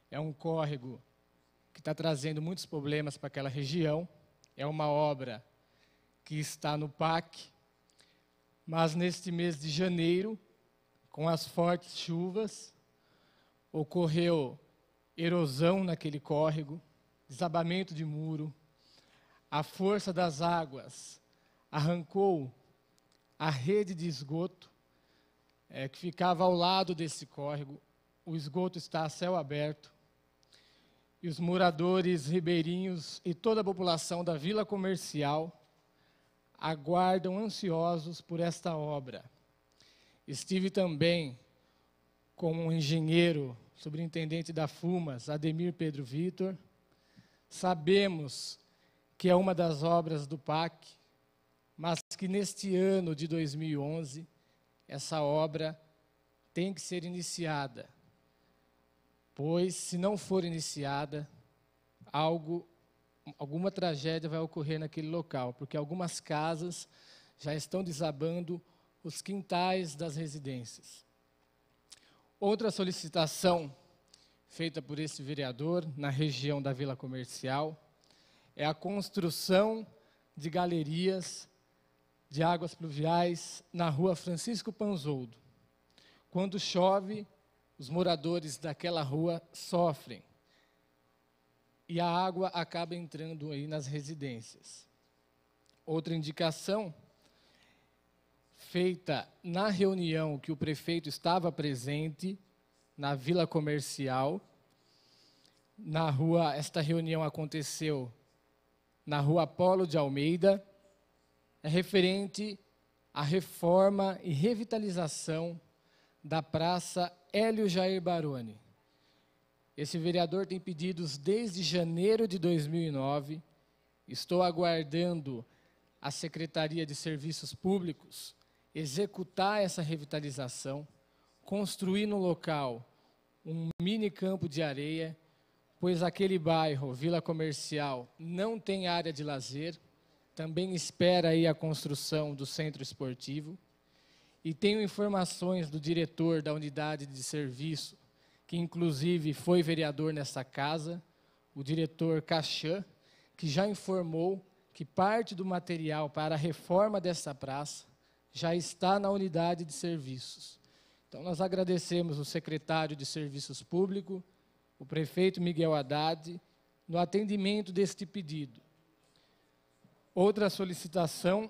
É um córrego que está trazendo muitos problemas para aquela região. É uma obra que está no PAC, mas neste mês de janeiro, com as fortes chuvas, ocorreu erosão naquele córrego, desabamento de muro, a força das águas arrancou a rede de esgoto é, que ficava ao lado desse córrego. O esgoto está a céu aberto. E os moradores ribeirinhos e toda a população da vila comercial aguardam ansiosos por esta obra. Estive também com o um engenheiro, superintendente da FUMAS, Ademir Pedro Vitor. Sabemos que é uma das obras do PAC, mas que neste ano de 2011 essa obra tem que ser iniciada, pois se não for iniciada, algo, alguma tragédia vai ocorrer naquele local, porque algumas casas já estão desabando os quintais das residências. Outra solicitação feita por esse vereador na região da Vila Comercial é a construção de galerias de águas pluviais na rua Francisco Panzoldo. Quando chove, os moradores daquela rua sofrem e a água acaba entrando aí nas residências. Outra indicação feita na reunião que o prefeito estava presente na Vila Comercial, na rua, esta reunião aconteceu na rua Apolo de Almeida, é referente à reforma e revitalização da Praça Hélio Jair Baroni. Esse vereador tem pedidos desde janeiro de 2009. Estou aguardando a Secretaria de Serviços Públicos executar essa revitalização, construir no local um mini campo de areia, pois aquele bairro, Vila Comercial, não tem área de lazer também espera aí a construção do centro esportivo. E tenho informações do diretor da unidade de serviço, que inclusive foi vereador nessa casa, o diretor Caxã, que já informou que parte do material para a reforma dessa praça já está na unidade de serviços. Então, nós agradecemos o secretário de Serviços Públicos, o prefeito Miguel Haddad, no atendimento deste pedido Outra solicitação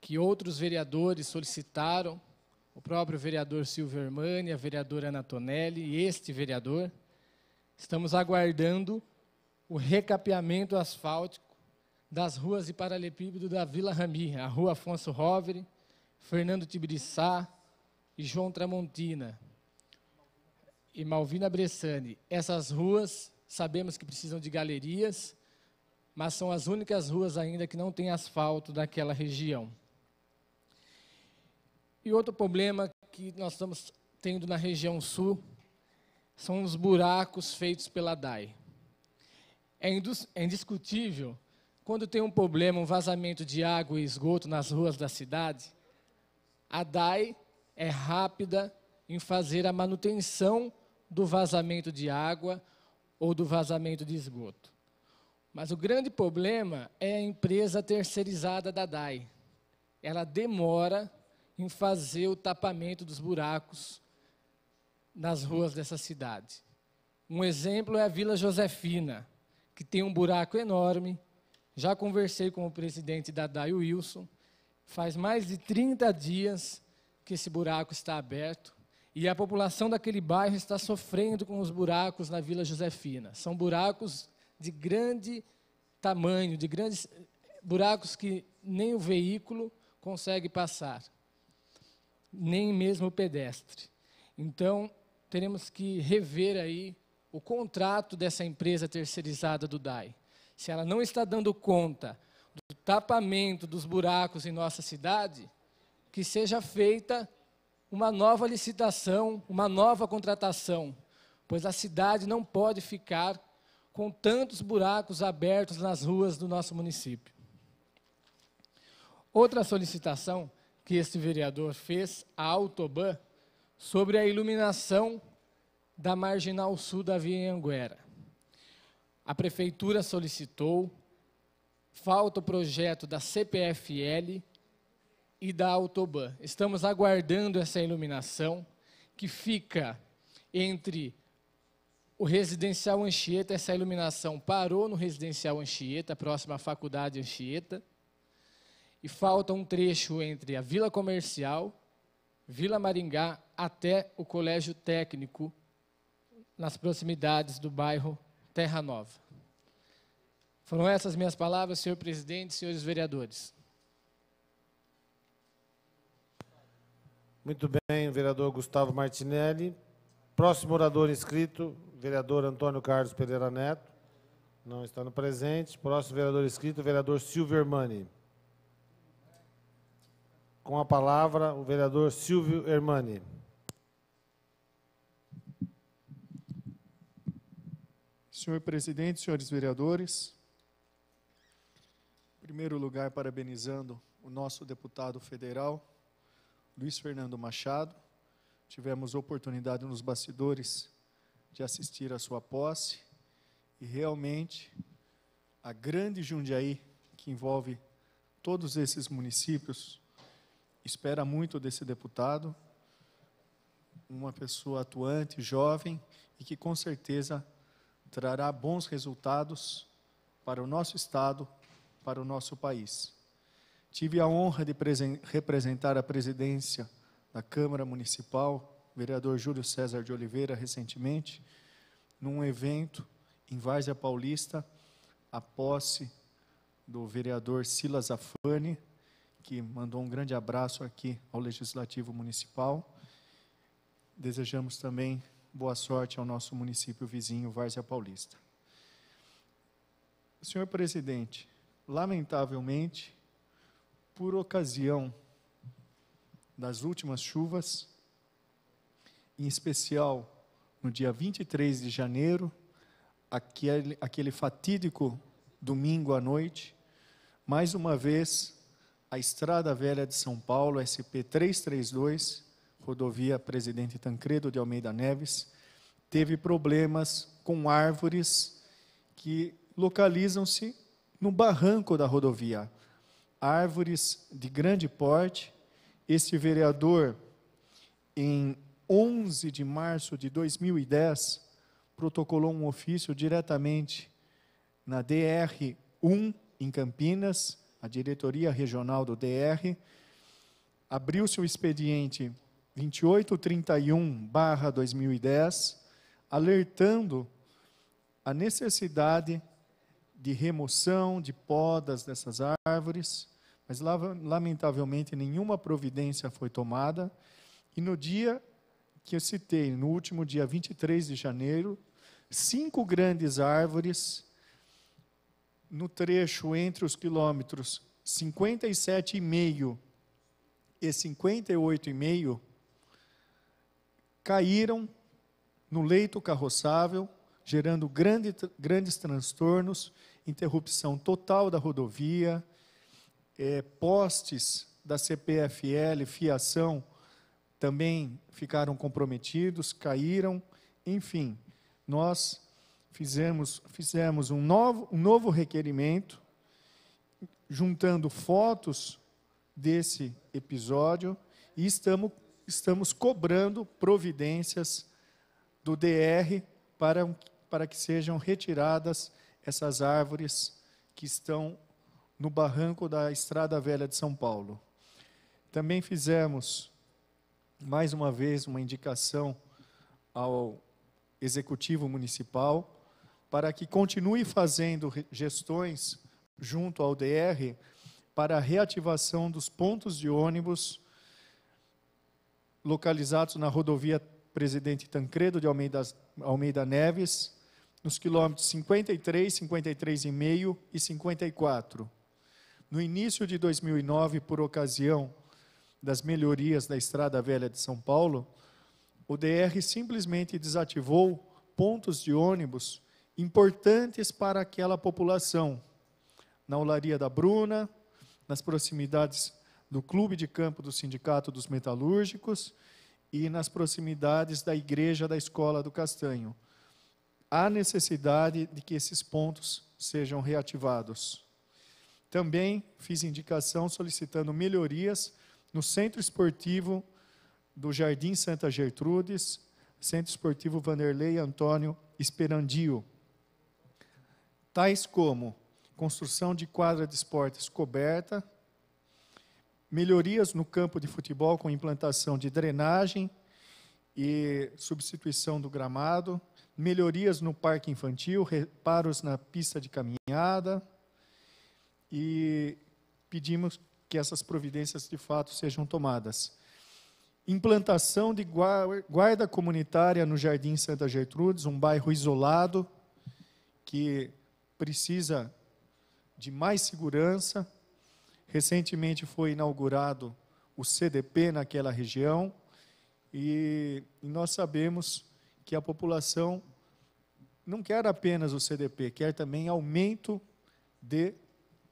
que outros vereadores solicitaram, o próprio vereador Silvio Hermani, a vereadora Ana Tonelli e este vereador, estamos aguardando o recapeamento asfáltico das ruas de paralepípedo da Vila Rami, a rua Afonso Rovere, Fernando Tibiriçá e João Tramontina e Malvina Bressani. Essas ruas sabemos que precisam de galerias, mas são as únicas ruas ainda que não têm asfalto daquela região. E outro problema que nós estamos tendo na região sul são os buracos feitos pela DAI. É, é indiscutível, quando tem um problema, um vazamento de água e esgoto nas ruas da cidade, a DAI é rápida em fazer a manutenção do vazamento de água ou do vazamento de esgoto. Mas o grande problema é a empresa terceirizada da DAI. Ela demora em fazer o tapamento dos buracos nas ruas dessa cidade. Um exemplo é a Vila Josefina, que tem um buraco enorme. Já conversei com o presidente da DAI, Wilson. Faz mais de 30 dias que esse buraco está aberto. E a população daquele bairro está sofrendo com os buracos na Vila Josefina. São buracos de grande tamanho, de grandes buracos que nem o veículo consegue passar, nem mesmo o pedestre. Então, teremos que rever aí o contrato dessa empresa terceirizada do DAI. Se ela não está dando conta do tapamento dos buracos em nossa cidade, que seja feita uma nova licitação, uma nova contratação, pois a cidade não pode ficar com tantos buracos abertos nas ruas do nosso município. Outra solicitação que este vereador fez à Autoban sobre a iluminação da marginal sul da Via Anguera. A prefeitura solicitou, falta o projeto da CPFL e da Autoban. Estamos aguardando essa iluminação que fica entre o residencial Anchieta, essa iluminação parou no residencial Anchieta, próxima à faculdade Anchieta. E falta um trecho entre a Vila Comercial, Vila Maringá, até o Colégio Técnico, nas proximidades do bairro Terra Nova. Foram essas minhas palavras, senhor presidente, senhores vereadores. Muito bem, vereador Gustavo Martinelli. Próximo orador inscrito, vereador Antônio Carlos Pereira Neto, não está no presente. Próximo vereador inscrito, vereador Silvio Hermani. Com a palavra, o vereador Silvio Hermani. Senhor presidente, senhores vereadores, em primeiro lugar, parabenizando o nosso deputado federal, Luiz Fernando Machado. Tivemos oportunidade nos bastidores de assistir à sua posse e realmente a grande Jundiaí, que envolve todos esses municípios, espera muito desse deputado, uma pessoa atuante, jovem e que com certeza trará bons resultados para o nosso estado, para o nosso país. Tive a honra de representar a presidência da Câmara Municipal vereador Júlio César de Oliveira, recentemente, num evento em Várzea Paulista, a posse do vereador Silas Afani, que mandou um grande abraço aqui ao Legislativo Municipal. Desejamos também boa sorte ao nosso município vizinho, Várzea Paulista. Senhor presidente, lamentavelmente, por ocasião das últimas chuvas, em especial no dia 23 de janeiro, aquele, aquele fatídico domingo à noite, mais uma vez a Estrada Velha de São Paulo, SP 332, rodovia Presidente Tancredo de Almeida Neves, teve problemas com árvores que localizam-se no barranco da rodovia. Árvores de grande porte. Este vereador, em 11 de março de 2010, protocolou um ofício diretamente na DR1 em Campinas, a diretoria regional do DR, abriu-se o expediente 2831/2010, alertando a necessidade de remoção de podas dessas árvores, mas lamentavelmente nenhuma providência foi tomada. E no dia que eu citei, no último dia 23 de janeiro, cinco grandes árvores no trecho entre os quilômetros 57,5 e 58,5 caíram no leito carroçável, gerando grande, grandes transtornos, interrupção total da rodovia, é, postes da CPFL, fiação também ficaram comprometidos, caíram, enfim, nós fizemos, fizemos um novo, um novo requerimento, juntando fotos desse episódio e estamos, estamos cobrando providências do DR para, para que sejam retiradas essas árvores que estão no barranco da Estrada Velha de São Paulo. Também fizemos mais uma vez uma indicação ao executivo municipal para que continue fazendo gestões junto ao DR para a reativação dos pontos de ônibus localizados na rodovia Presidente Tancredo de Almeida, Almeida Neves, nos quilômetros 53, 53,5 e 54. No início de 2009, por ocasião das melhorias da Estrada Velha de São Paulo, o DR simplesmente desativou pontos de ônibus importantes para aquela população, na Olaria da Bruna, nas proximidades do Clube de Campo do Sindicato dos Metalúrgicos e nas proximidades da Igreja da Escola do Castanho. Há necessidade de que esses pontos sejam reativados. Também fiz indicação solicitando melhorias no Centro Esportivo do Jardim Santa Gertrudes, Centro Esportivo Vanderlei Antônio Esperandio. Tais como construção de quadra de esportes coberta, melhorias no campo de futebol com implantação de drenagem e substituição do gramado, melhorias no parque infantil, reparos na pista de caminhada e pedimos que essas providências de fato sejam tomadas. Implantação de guarda comunitária no Jardim Santa Gertrudes, um bairro isolado que precisa de mais segurança. Recentemente foi inaugurado o CDP naquela região e nós sabemos que a população não quer apenas o CDP, quer também aumento de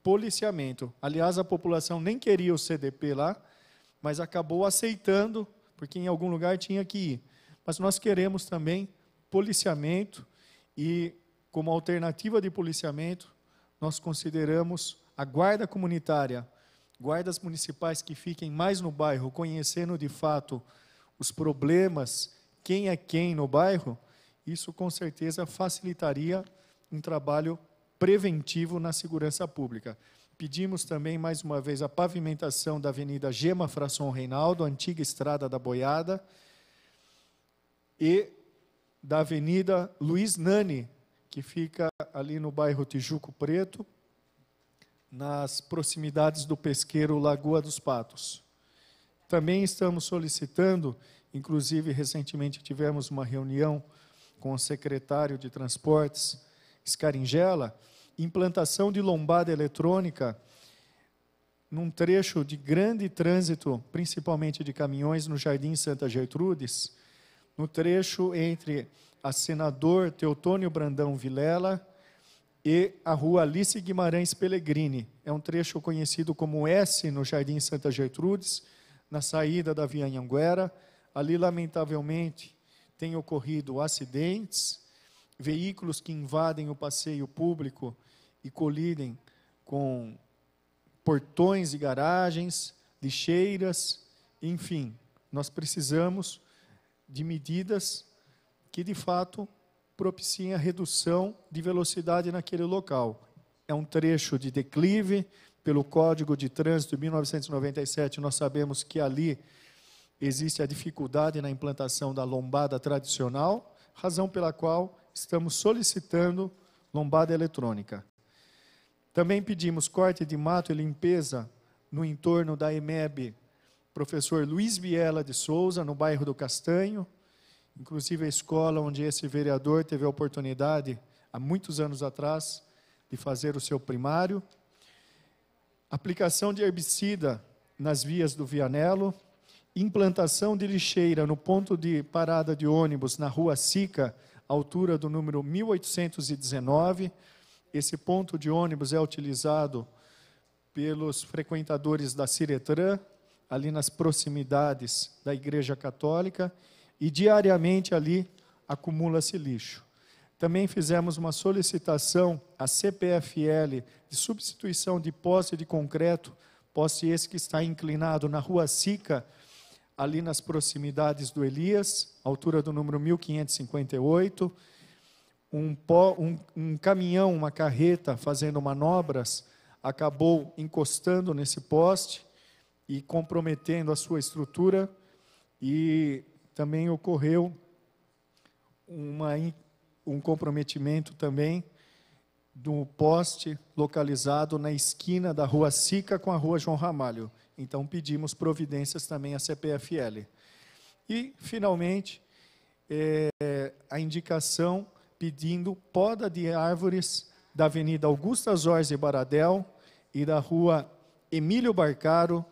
policiamento. Aliás, a população nem queria o CDP lá, mas acabou aceitando, porque em algum lugar tinha que ir. Mas nós queremos também policiamento e, como alternativa de policiamento, nós consideramos a guarda comunitária, guardas municipais que fiquem mais no bairro, conhecendo de fato os problemas, quem é quem no bairro, isso com certeza facilitaria um trabalho preventivo na segurança pública. Pedimos também, mais uma vez, a pavimentação da Avenida Gema Fração Reinaldo, antiga estrada da Boiada, e da Avenida Luiz Nani, que fica ali no bairro Tijuco Preto, nas proximidades do pesqueiro Lagoa dos Patos. Também estamos solicitando, inclusive recentemente tivemos uma reunião com o secretário de Transportes, escaringela, implantação de lombada eletrônica num trecho de grande trânsito, principalmente de caminhões, no Jardim Santa Gertrudes, no trecho entre a Senador Teotônio Brandão Vilela e a Rua Alice Guimarães Pellegrini. É um trecho conhecido como S no Jardim Santa Gertrudes, na saída da Via Anhanguera. Ali, lamentavelmente, tem ocorrido acidentes, veículos que invadem o passeio público e colidem com portões e garagens, lixeiras, enfim, nós precisamos de medidas que de fato propiciem a redução de velocidade naquele local. É um trecho de declive, pelo Código de Trânsito de 1997, nós sabemos que ali existe a dificuldade na implantação da lombada tradicional, razão pela qual estamos solicitando lombada eletrônica. Também pedimos corte de mato e limpeza no entorno da EMEB, professor Luiz Biela de Souza, no bairro do Castanho, inclusive a escola onde esse vereador teve a oportunidade, há muitos anos atrás, de fazer o seu primário. Aplicação de herbicida nas vias do Vianello, implantação de lixeira no ponto de parada de ônibus na Rua Sica, altura do número 1819. Esse ponto de ônibus é utilizado pelos frequentadores da Ciretran, ali nas proximidades da Igreja Católica, e diariamente ali acumula-se lixo. Também fizemos uma solicitação à CPFL de substituição de poste de concreto, poste esse que está inclinado na Rua Sica, ali nas proximidades do Elias, altura do número 1558, um, pó, um, um caminhão, uma carreta fazendo manobras, acabou encostando nesse poste e comprometendo a sua estrutura, e também ocorreu uma, um comprometimento também do poste localizado na esquina da Rua Sica com a Rua João Ramalho. Então pedimos providências também à CPFL. E, finalmente, é, a indicação pedindo poda de árvores da Avenida Augusta Jorge Baradel e da Rua Emílio Barcaro,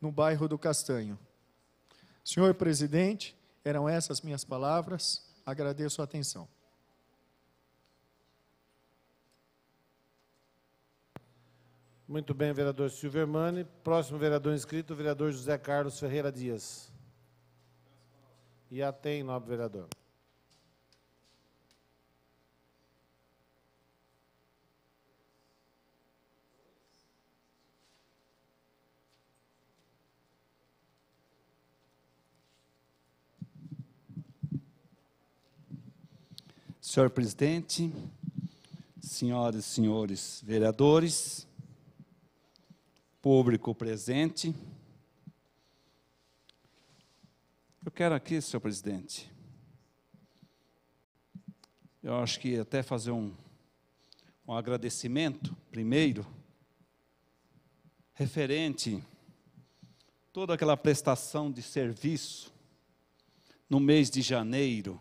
no bairro do Castanho. Senhor presidente, eram essas minhas palavras. Agradeço a atenção. Muito bem, vereador Silvio Hermani. Próximo vereador inscrito, vereador José Carlos Ferreira Dias. E a tem, nobre vereador. Senhor presidente, senhoras e senhores vereadores, público presente. Eu quero aqui, senhor presidente, eu acho que até fazer um, um agradecimento, primeiro, referente toda aquela prestação de serviço no mês de janeiro,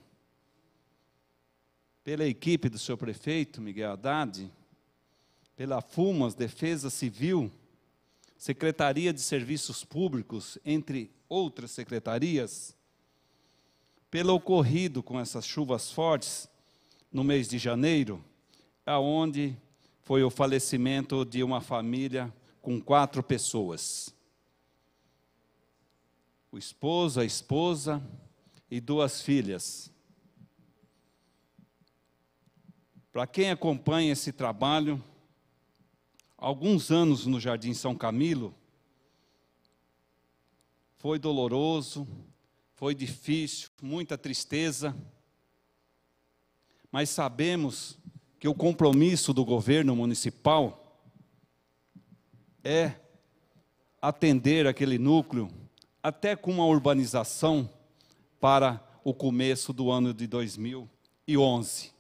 pela equipe do senhor prefeito, Miguel Haddad, pela FUMAS, Defesa Civil, Secretaria de Serviços Públicos, entre outras secretarias, pelo ocorrido com essas chuvas fortes no mês de janeiro, aonde foi o falecimento de uma família com quatro pessoas. O esposo, a esposa e duas filhas. Para quem acompanha esse trabalho, alguns anos no Jardim São Camilo, foi doloroso, foi difícil, muita tristeza, mas sabemos que o compromisso do governo municipal é atender aquele núcleo, até com uma urbanização, para o começo do ano de 2011.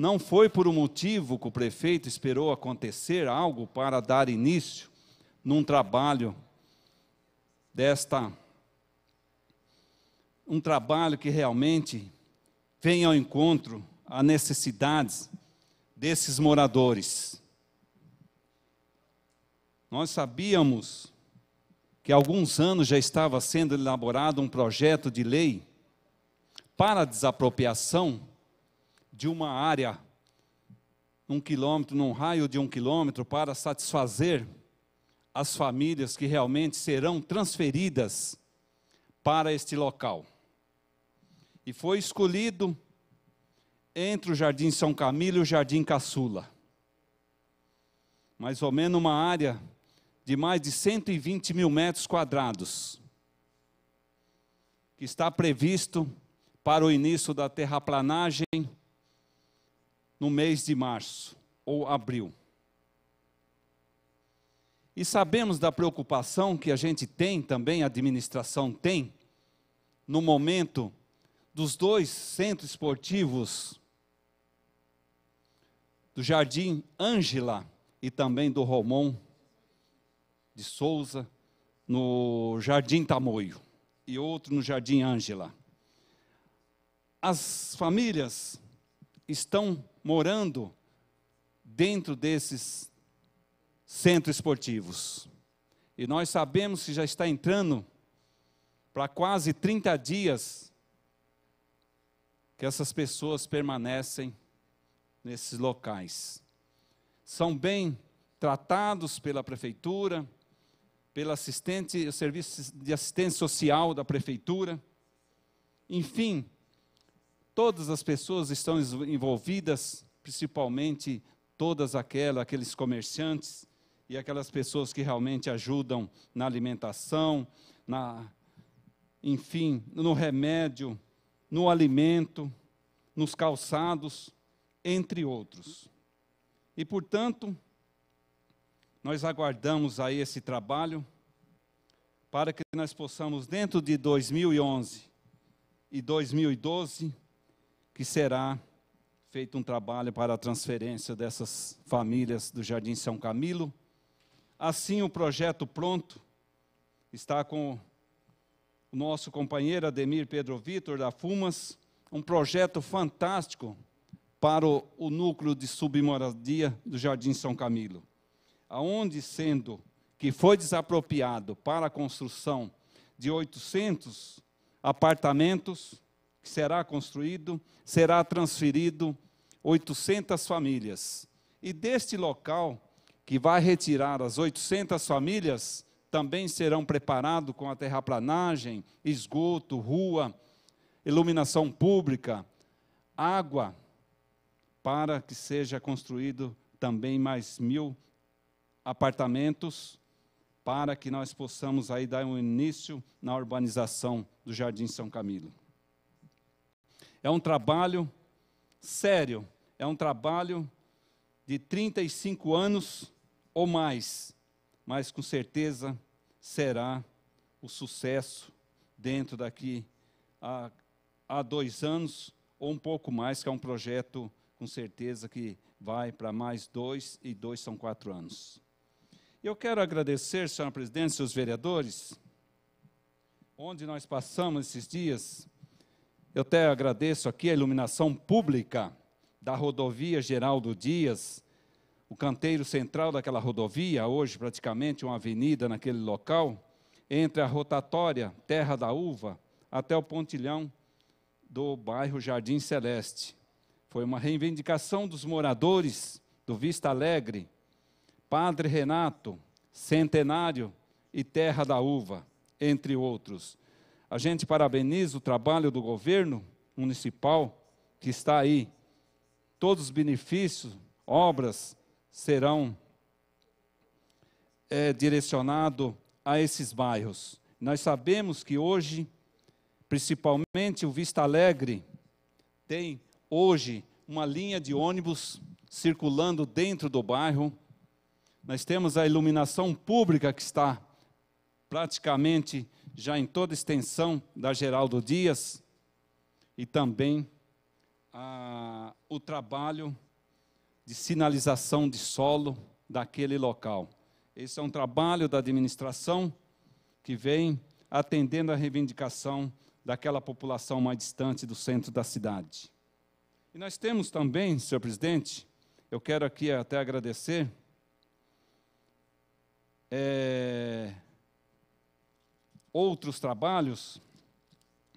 Não foi por um motivo que o prefeito esperou acontecer algo para dar início num trabalho desta um trabalho que realmente venha ao encontro às necessidades desses moradores. Nós sabíamos que há alguns anos já estava sendo elaborado um projeto de lei para desapropriação de uma área, um quilômetro, num raio de um quilômetro, para satisfazer as famílias que realmente serão transferidas para este local. E foi escolhido entre o Jardim São Camilo e o Jardim Caçula. Mais ou menos uma área de mais de 120 mil metros quadrados, que está previsto para o início da terraplanagem no mês de março ou abril. E sabemos da preocupação que a gente tem, também a administração tem, no momento dos dois centros esportivos, do Jardim Ângela e também do Romão de Souza, no Jardim Tamoio e outro no Jardim Ângela. As famílias estão morando dentro desses centros esportivos. E nós sabemos que já está entrando para quase 30 dias que essas pessoas permanecem nesses locais. São bem tratados pela prefeitura, pelo assistente, serviço de assistência social da prefeitura. Enfim, Todas as pessoas estão envolvidas, principalmente todas aquelas, aqueles comerciantes e aquelas pessoas que realmente ajudam na alimentação, na enfim, no remédio, no alimento, nos calçados, entre outros. E, portanto, nós aguardamos aí esse trabalho para que nós possamos, dentro de 2011 e 2012, que será feito um trabalho para a transferência dessas famílias do Jardim São Camilo. Assim, o projeto pronto está com o nosso companheiro Ademir Pedro Vitor da Fumas, um projeto fantástico para o, o núcleo de submoradia do Jardim São Camilo, aonde sendo que foi desapropriado para a construção de 800 apartamentos, que será construído, será transferido 800 famílias. E deste local, que vai retirar as 800 famílias, também serão preparados com a terraplanagem, esgoto, rua, iluminação pública, água, para que seja construído também mais mil apartamentos, para que nós possamos aí dar um início na urbanização do Jardim São Camilo. É um trabalho sério, é um trabalho de 35 anos ou mais, mas com certeza será o sucesso dentro daqui a, a dois anos ou um pouco mais, que é um projeto com certeza que vai para mais dois, e dois são quatro anos. Eu quero agradecer, senhora presidente, seus vereadores, onde nós passamos esses dias, eu até agradeço aqui a iluminação pública da rodovia Geraldo Dias, o canteiro central daquela rodovia, hoje praticamente uma avenida naquele local, entre a rotatória Terra da Uva até o pontilhão do bairro Jardim Celeste. Foi uma reivindicação dos moradores do Vista Alegre, Padre Renato, Centenário e Terra da Uva, entre outros. A gente parabeniza o trabalho do governo municipal que está aí. Todos os benefícios, obras serão é, eh, direcionados a esses bairros. Nós sabemos que hoje, principalmente o Vista Alegre, tem hoje uma linha de ônibus circulando dentro do bairro. Nós temos a iluminação pública que está praticamente já em toda extensão da Geraldo Dias, e também a, ah, o trabalho de sinalização de solo daquele local. Esse é um trabalho da administração que vem atendendo a reivindicação daquela população mais distante do centro da cidade. E nós temos também, senhor presidente, eu quero aqui até agradecer, é, outros trabalhos,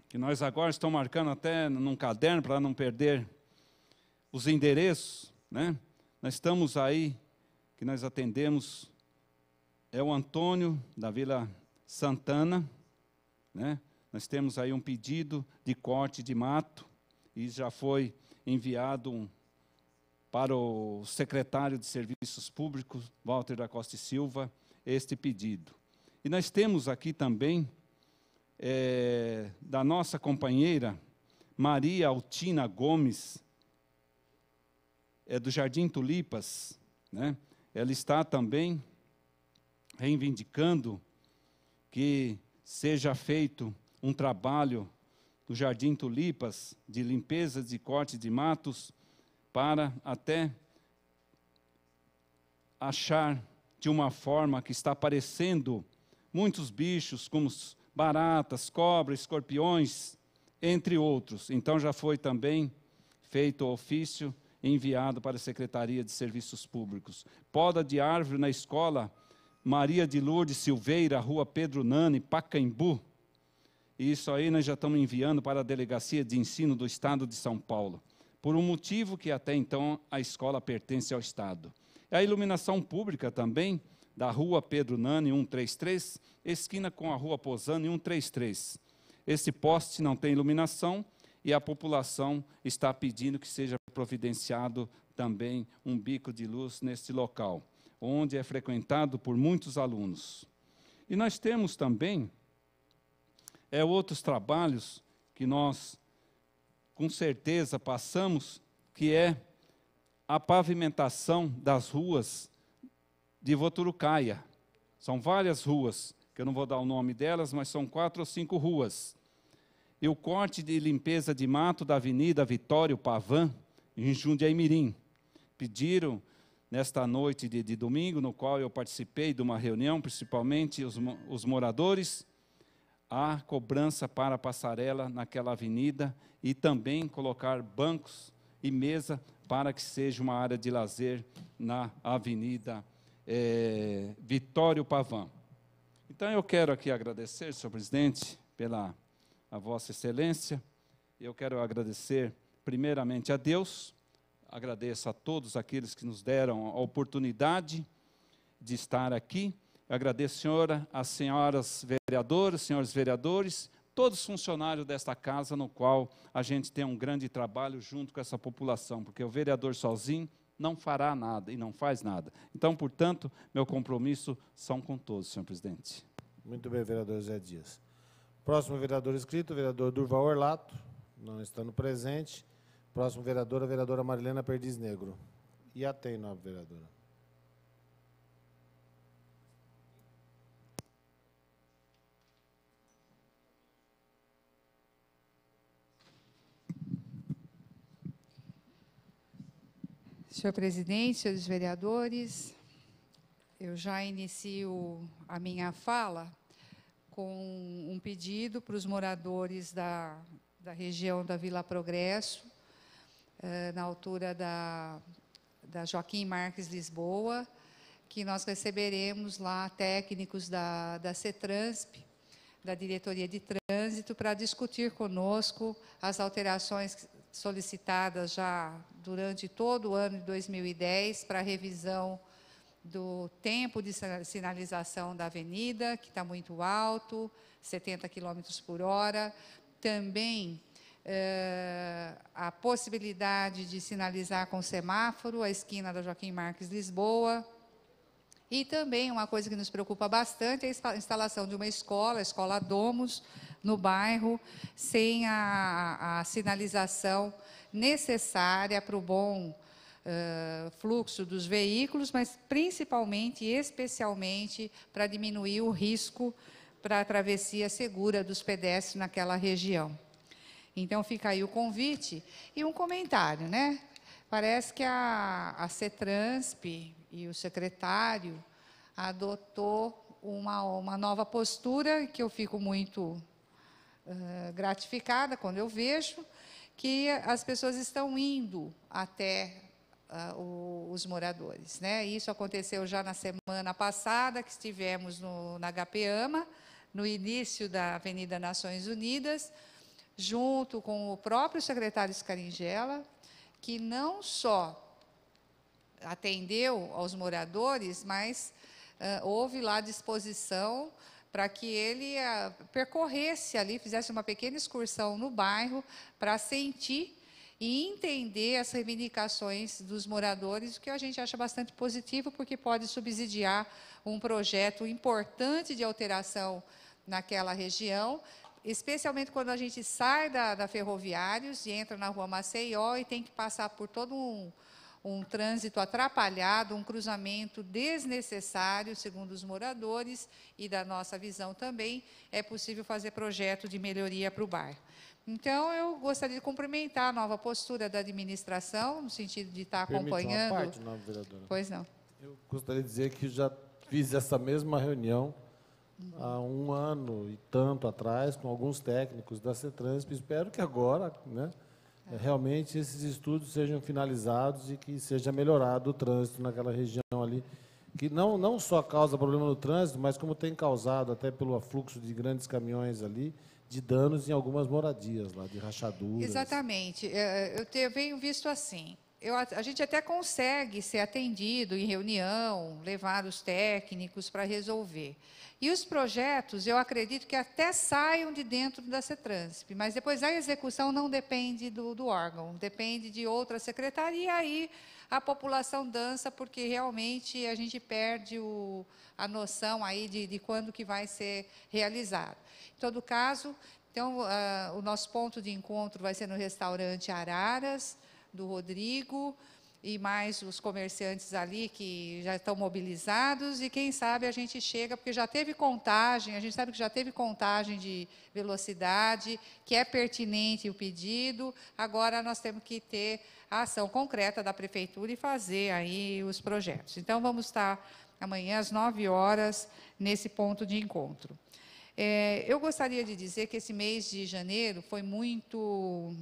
que nós agora estamos marcando até num caderno para não perder os endereços, né? Nós estamos aí, que nós atendemos, é o Antônio da Vila Santana, né? Nós temos aí um pedido de corte de mato e já foi enviado um, para o secretário de Serviços Públicos, Walter da Costa e Silva, este pedido. E nós temos aqui também, é, da nossa companheira, Maria Altina Gomes, é do Jardim Tulipas, né? ela está também reivindicando que seja feito um trabalho do Jardim Tulipas de limpeza de corte de matos para até achar de uma forma que está parecendo muitos bichos, como baratas, cobras, escorpiões, entre outros. Então já foi também feito o ofício enviado para a Secretaria de Serviços Públicos. Poda de árvore na escola Maria de Lourdes Silveira, Rua Pedro Nani, Pacaembu. isso aí nós já estamos enviando para a Delegacia de Ensino do Estado de São Paulo, por um motivo que até então a escola pertence ao Estado. É a iluminação pública também da rua Pedro Nani 133, esquina com a rua Posani 133. Esse poste não tem iluminação e a população está pedindo que seja providenciado também um bico de luz neste local, onde é frequentado por muitos alunos. E nós temos também é, outros trabalhos que nós, com certeza, passamos, que é a pavimentação das ruas de Voturucaia. São várias ruas, que eu não vou dar o nome delas, mas são quatro ou cinco ruas. E o corte de limpeza de mato da Avenida Vitório Pavan, em Jundiaimirim. Pediram, nesta noite de, de, domingo, no qual eu participei de uma reunião, principalmente os, os moradores, a cobrança para a passarela naquela avenida e também colocar bancos e mesa para que seja uma área de lazer na Avenida é, Vitório Pavão. Então eu quero aqui agradecer, senhor presidente, pela a vossa excelência. Eu quero agradecer primeiramente a Deus, agradeço a todos aqueles que nos deram a oportunidade de estar aqui. Eu agradeço, senhora, as senhoras vereadoras, senhores vereadores, todos os funcionários desta casa no qual a gente tem um grande trabalho junto com essa população, porque o vereador sozinho não fará nada e não faz nada. Então, portanto, meu compromisso são com todos, senhor presidente. Muito bem, vereador José Dias. Próximo vereador inscrito, vereador Durval Orlato, não estando presente. Próximo vereador, a vereadora Marilena Perdiz Negro. E atém, nova vereadora. Senhor presidente, senhores vereadores, eu já inicio a minha fala com um pedido para os moradores da, da região da Vila Progresso, eh, na altura da, da Joaquim Marques Lisboa, que nós receberemos lá técnicos da, da CETRANSP, da Diretoria de Trânsito, para discutir conosco as alterações solicitadas já durante todo o ano de 2010 para revisão do tempo de sinalização da avenida, que está muito alto, 70 km por hora. Também eh, a possibilidade de sinalizar com semáforo a esquina da Joaquim Marques Lisboa. E também uma coisa que nos preocupa bastante é a instalação de uma escola, a Escola Domus, no bairro sem a, a sinalização necessária para o bom Uh, fluxo dos veículos, mas principalmente e especialmente para diminuir o risco para a travessia segura dos pedestres naquela região. Então fica aí o convite e um comentário, né? Parece que a, a CETRANSP e o secretário adotou uma, uma nova postura que eu fico muito gratificada quando eu vejo que as pessoas estão indo até uh, o, os moradores. Né? Isso aconteceu já na semana passada, que estivemos no, na HPAMA, no início da Avenida Nações Unidas, junto com o próprio secretário Scaringella, que não só atendeu aos moradores, mas uh, houve lá disposição para que ele a, ah, percorresse ali, fizesse uma pequena excursão no bairro para sentir e entender as reivindicações dos moradores, o que a gente acha bastante positivo, porque pode subsidiar um projeto importante de alteração naquela região, especialmente quando a gente sai da, da Ferroviários e entra na Rua Maceió e tem que passar por todo um, um trânsito atrapalhado, um cruzamento desnecessário, segundo os moradores, e da nossa visão também, é possível fazer projeto de melhoria para o bairro. Então, eu gostaria de cumprimentar a nova postura da administração, no sentido de estar acompanhando. Uma parte, não, vereadora. Pois não. Eu gostaria de dizer que já fiz essa mesma reunião uhum. há um ano e tanto atrás com alguns técnicos da CETRANSP. Espero que agora, né, é, realmente esses estudos sejam finalizados e que seja melhorado o trânsito naquela região ali, que não, não só causa problema no trânsito, mas como tem causado até pelo afluxo de grandes caminhões ali, de danos em algumas moradias lá, de rachaduras. Exatamente. É, é, eu, tenho, eu venho visto assim eu, a gente até consegue ser atendido em reunião, levar os técnicos para resolver. E os projetos, eu acredito que até saiam de dentro da CETRANSP, mas depois a execução não depende do, do órgão, depende de outra secretaria, e aí a população dança, porque realmente a gente perde o, a noção aí de, de quando que vai ser realizado. Em todo caso, então, uh, o nosso ponto de encontro vai ser no restaurante Araras, do Rodrigo e mais os comerciantes ali que já estão mobilizados e quem sabe a gente chega porque já teve contagem, a gente sabe que já teve contagem de velocidade, que é pertinente o pedido. Agora nós temos que ter a ação concreta da prefeitura e fazer aí os projetos. Então vamos estar amanhã às 9 horas nesse ponto de encontro. É, eu gostaria de dizer que esse mês de janeiro foi muito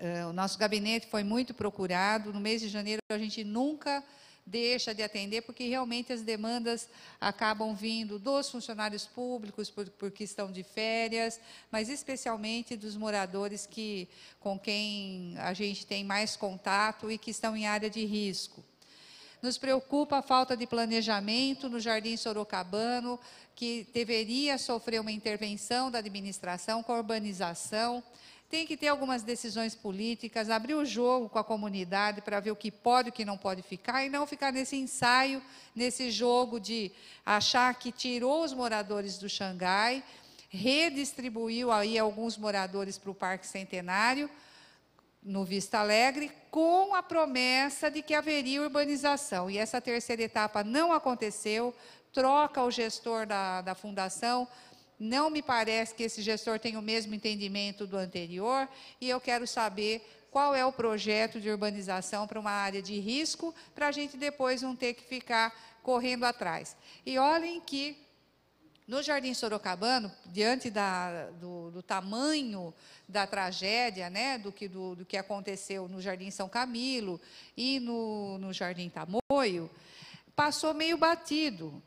eh, o nosso gabinete foi muito procurado. No mês de janeiro, a gente nunca deixa de atender, porque realmente as demandas acabam vindo dos funcionários públicos, porque estão de férias, mas especialmente dos moradores que, com quem a gente tem mais contato e que estão em área de risco. Nos preocupa a falta de planejamento no Jardim Sorocabano, que deveria sofrer uma intervenção da administração com urbanização tem que ter algumas decisões políticas, abrir o jogo com a comunidade para ver o que pode e o que não pode ficar, e não ficar nesse ensaio, nesse jogo de achar que tirou os moradores do Xangai, redistribuiu aí alguns moradores para o Parque Centenário, no Vista Alegre, com a promessa de que haveria urbanização. E essa terceira etapa não aconteceu, troca o gestor da, da fundação, não me parece que esse gestor tenha o mesmo entendimento do anterior e eu quero saber qual é o projeto de urbanização para uma área de risco, para a gente depois não ter que ficar correndo atrás. E olhem que no Jardim Sorocabano, diante da, do, do, tamanho da tragédia, né, do, que, do, do, que aconteceu no Jardim São Camilo e no, no Jardim Tamoio, passou meio batido.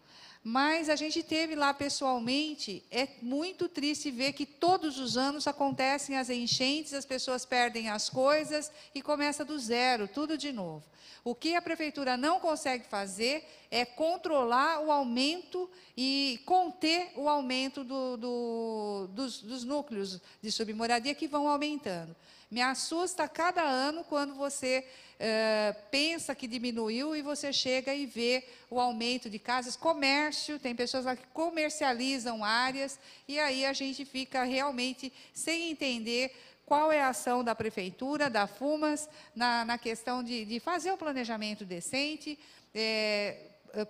Mas a gente teve lá pessoalmente, é muito triste ver que todos os anos acontecem as enchentes, as pessoas perdem as coisas e começa do zero, tudo de novo. O que a prefeitura não consegue fazer é controlar o aumento e conter o aumento do, do, dos, dos núcleos de submoradia que vão aumentando. Me assusta cada ano quando você eh, pensa que diminuiu e você chega e vê o aumento de casas, comércio, tem pessoas lá que comercializam áreas, e aí a gente fica realmente sem entender qual é a ação da prefeitura, da FUMAS, na, na questão de, de, fazer um planejamento decente, é,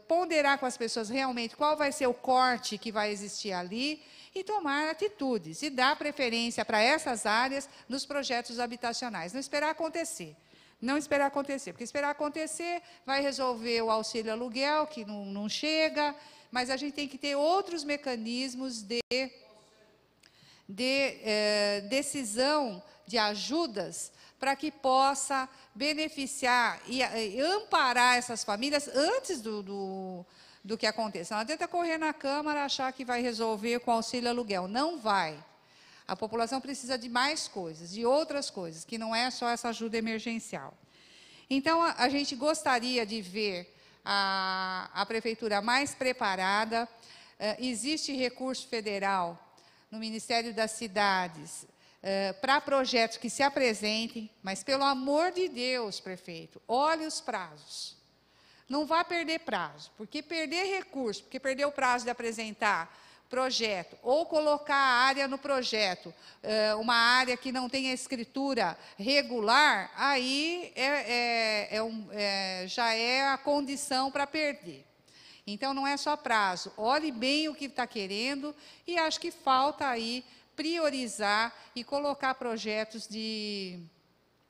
ponderar com as pessoas realmente qual vai ser o corte que vai existir ali e tomar atitudes e dar preferência para essas áreas nos projetos habitacionais, não esperar acontecer. Não esperar acontecer, porque esperar acontecer vai resolver o auxílio aluguel, que não, não chega, mas a gente tem que ter outros mecanismos de, de eh, decisão de ajudas para que possa beneficiar e, e, eh, amparar essas famílias antes do, do, do que aconteça. Não adianta correr na Câmara achar que vai resolver com auxílio aluguel. Não vai. A população precisa de mais coisas, de outras coisas, que não é só essa ajuda emergencial. Então, a, a gente gostaria de ver a, a prefeitura mais preparada. Uh, existe recurso federal no Ministério das Cidades Uh, é, para projetos que se apresentem, mas pelo amor de Deus, prefeito, olhe os prazos. Não vá perder prazo, porque perder recurso, porque perder o prazo de apresentar projeto, ou colocar a área no projeto, eh, uma área que não tenha escritura regular, aí é, é, é um, é, já é a condição para perder. Então, não é só prazo. Olhe bem o que está querendo e acho que falta aí priorizar e colocar projetos de,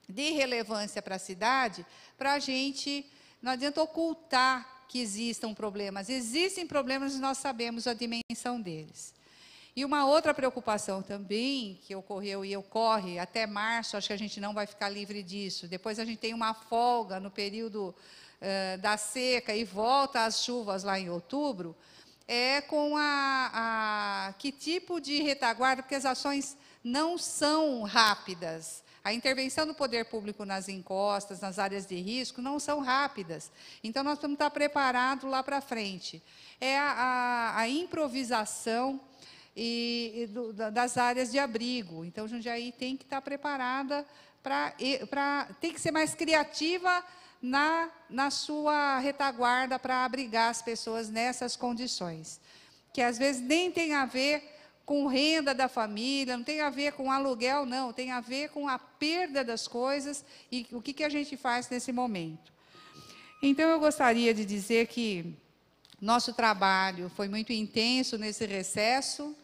de relevância para a cidade, para a gente. Não adianta ocultar que existam problemas. Existem problemas, nós sabemos a dimensão deles. E uma outra preocupação também, que ocorreu e ocorre até março, acho que a gente não vai ficar livre disso. Depois a gente tem uma folga no período uh, da seca e volta às chuvas lá em outubro, é com a, a que tipo de retaguarda, porque as ações não são rápidas. A intervenção do poder público nas encostas, nas áreas de risco, não são rápidas. Então, nós temos que estar preparados lá para frente. É a, a, a improvisação e, e do, das áreas de abrigo. Então, Jundiaí tem que estar preparada para. tem que ser mais criativa na, na sua retaguarda para abrigar as pessoas nessas condições, que às vezes nem tem a ver com renda da família, não tem a ver com aluguel, não, tem a ver com a perda das coisas e o que, que a gente faz nesse momento. Então, eu gostaria de dizer que nosso trabalho foi muito intenso nesse recesso.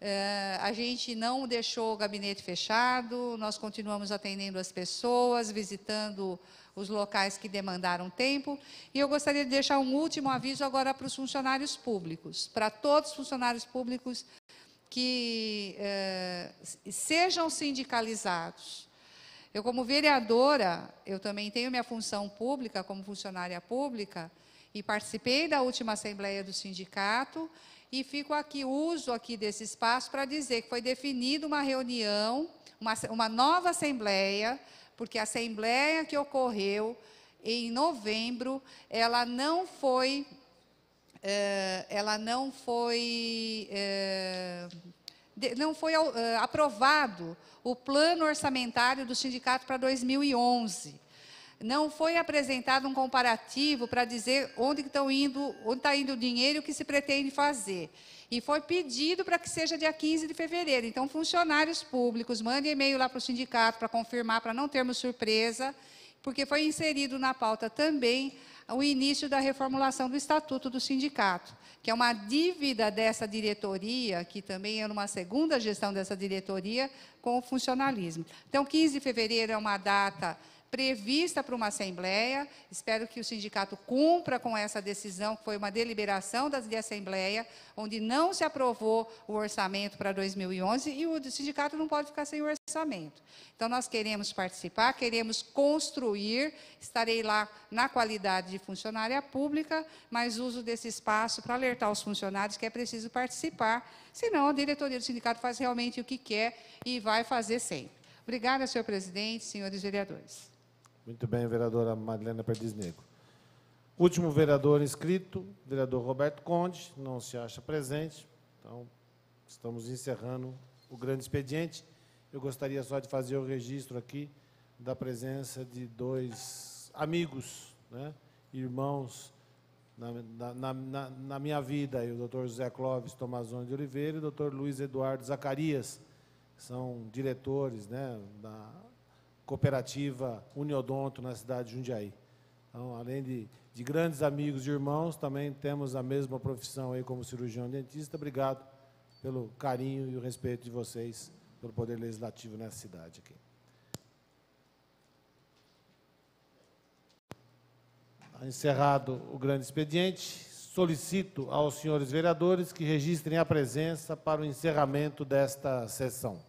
Eh, a gente não deixou o gabinete fechado, nós continuamos atendendo as pessoas, visitando os locais que demandaram tempo. E eu gostaria de deixar um último aviso agora para os funcionários públicos, para todos os funcionários públicos que eh, sejam sindicalizados. Eu, como vereadora, eu também tenho minha função pública, como funcionária pública, e participei da última assembleia do sindicato, e fico aqui, uso aqui desse espaço para dizer que foi definida uma reunião, uma, uma nova assembleia, porque a assembleia que ocorreu em novembro, ela não foi eh, ela não foi, é, não foi eh, aprovado o plano orçamentário do sindicato para 2011 não foi apresentado um comparativo para dizer onde estão indo, onde está indo o dinheiro e o que se pretende fazer. E foi pedido para que seja dia 15 de fevereiro. Então, funcionários públicos, mandem e-mail lá para o sindicato para confirmar, para não termos surpresa, porque foi inserido na pauta também o início da reformulação do Estatuto do Sindicato, que é uma dívida dessa diretoria, que também é uma segunda gestão dessa diretoria, com o funcionalismo. Então, 15 de fevereiro é uma data prevista para uma assembleia. Espero que o sindicato cumpra com essa decisão, que foi uma deliberação das de assembleia, onde não se aprovou o orçamento para 2011 e o sindicato não pode ficar sem orçamento. Então nós queremos participar, queremos construir, estarei lá na qualidade de funcionária pública, mas uso desse espaço para alertar os funcionários que é preciso participar, senão a diretoria do sindicato faz realmente o que quer e vai fazer sempre. Obrigada, senhor presidente, senhores vereadores. Muito bem, vereadora Madalena Perdiz Negro. Último vereador inscrito, vereador Roberto Conde, não se acha presente. Então, estamos encerrando o grande expediente. Eu gostaria só de fazer o registro aqui da presença de dois amigos, né, irmãos na, na, na, na minha vida, o doutor José Clóvis Tomazoni de Oliveira e o doutor Luiz Eduardo Zacarias, que são diretores né, da cooperativa Uniodonto na cidade de Jundiaí. Então, além de, de grandes amigos e irmãos, também temos a mesma profissão aí como cirurgião dentista. Obrigado pelo carinho e o respeito de vocês pelo Poder Legislativo nessa cidade aqui. Encerrado o grande expediente, solicito aos senhores vereadores que registrem a presença para o encerramento desta sessão.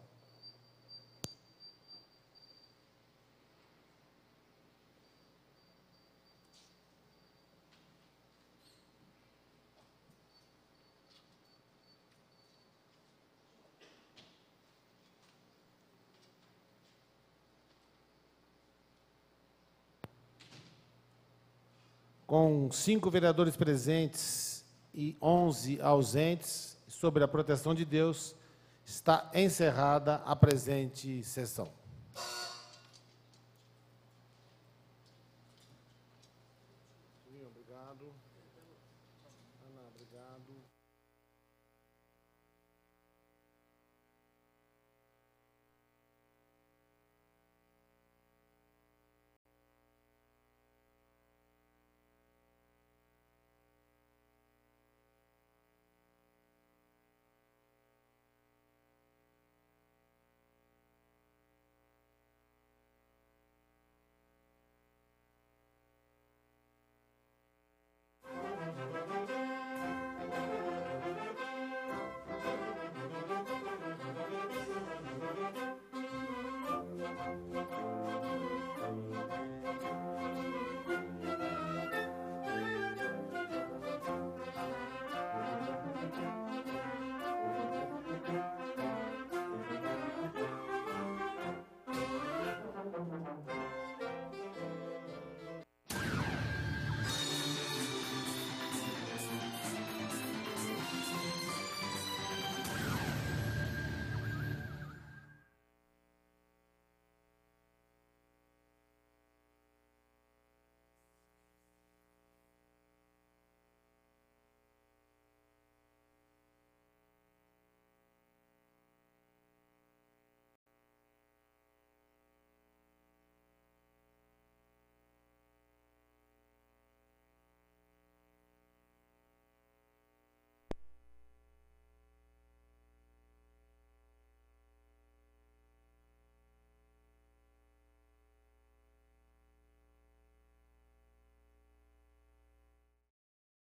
com cinco vereadores presentes e onze ausentes, sobre a proteção de Deus, está encerrada a presente sessão.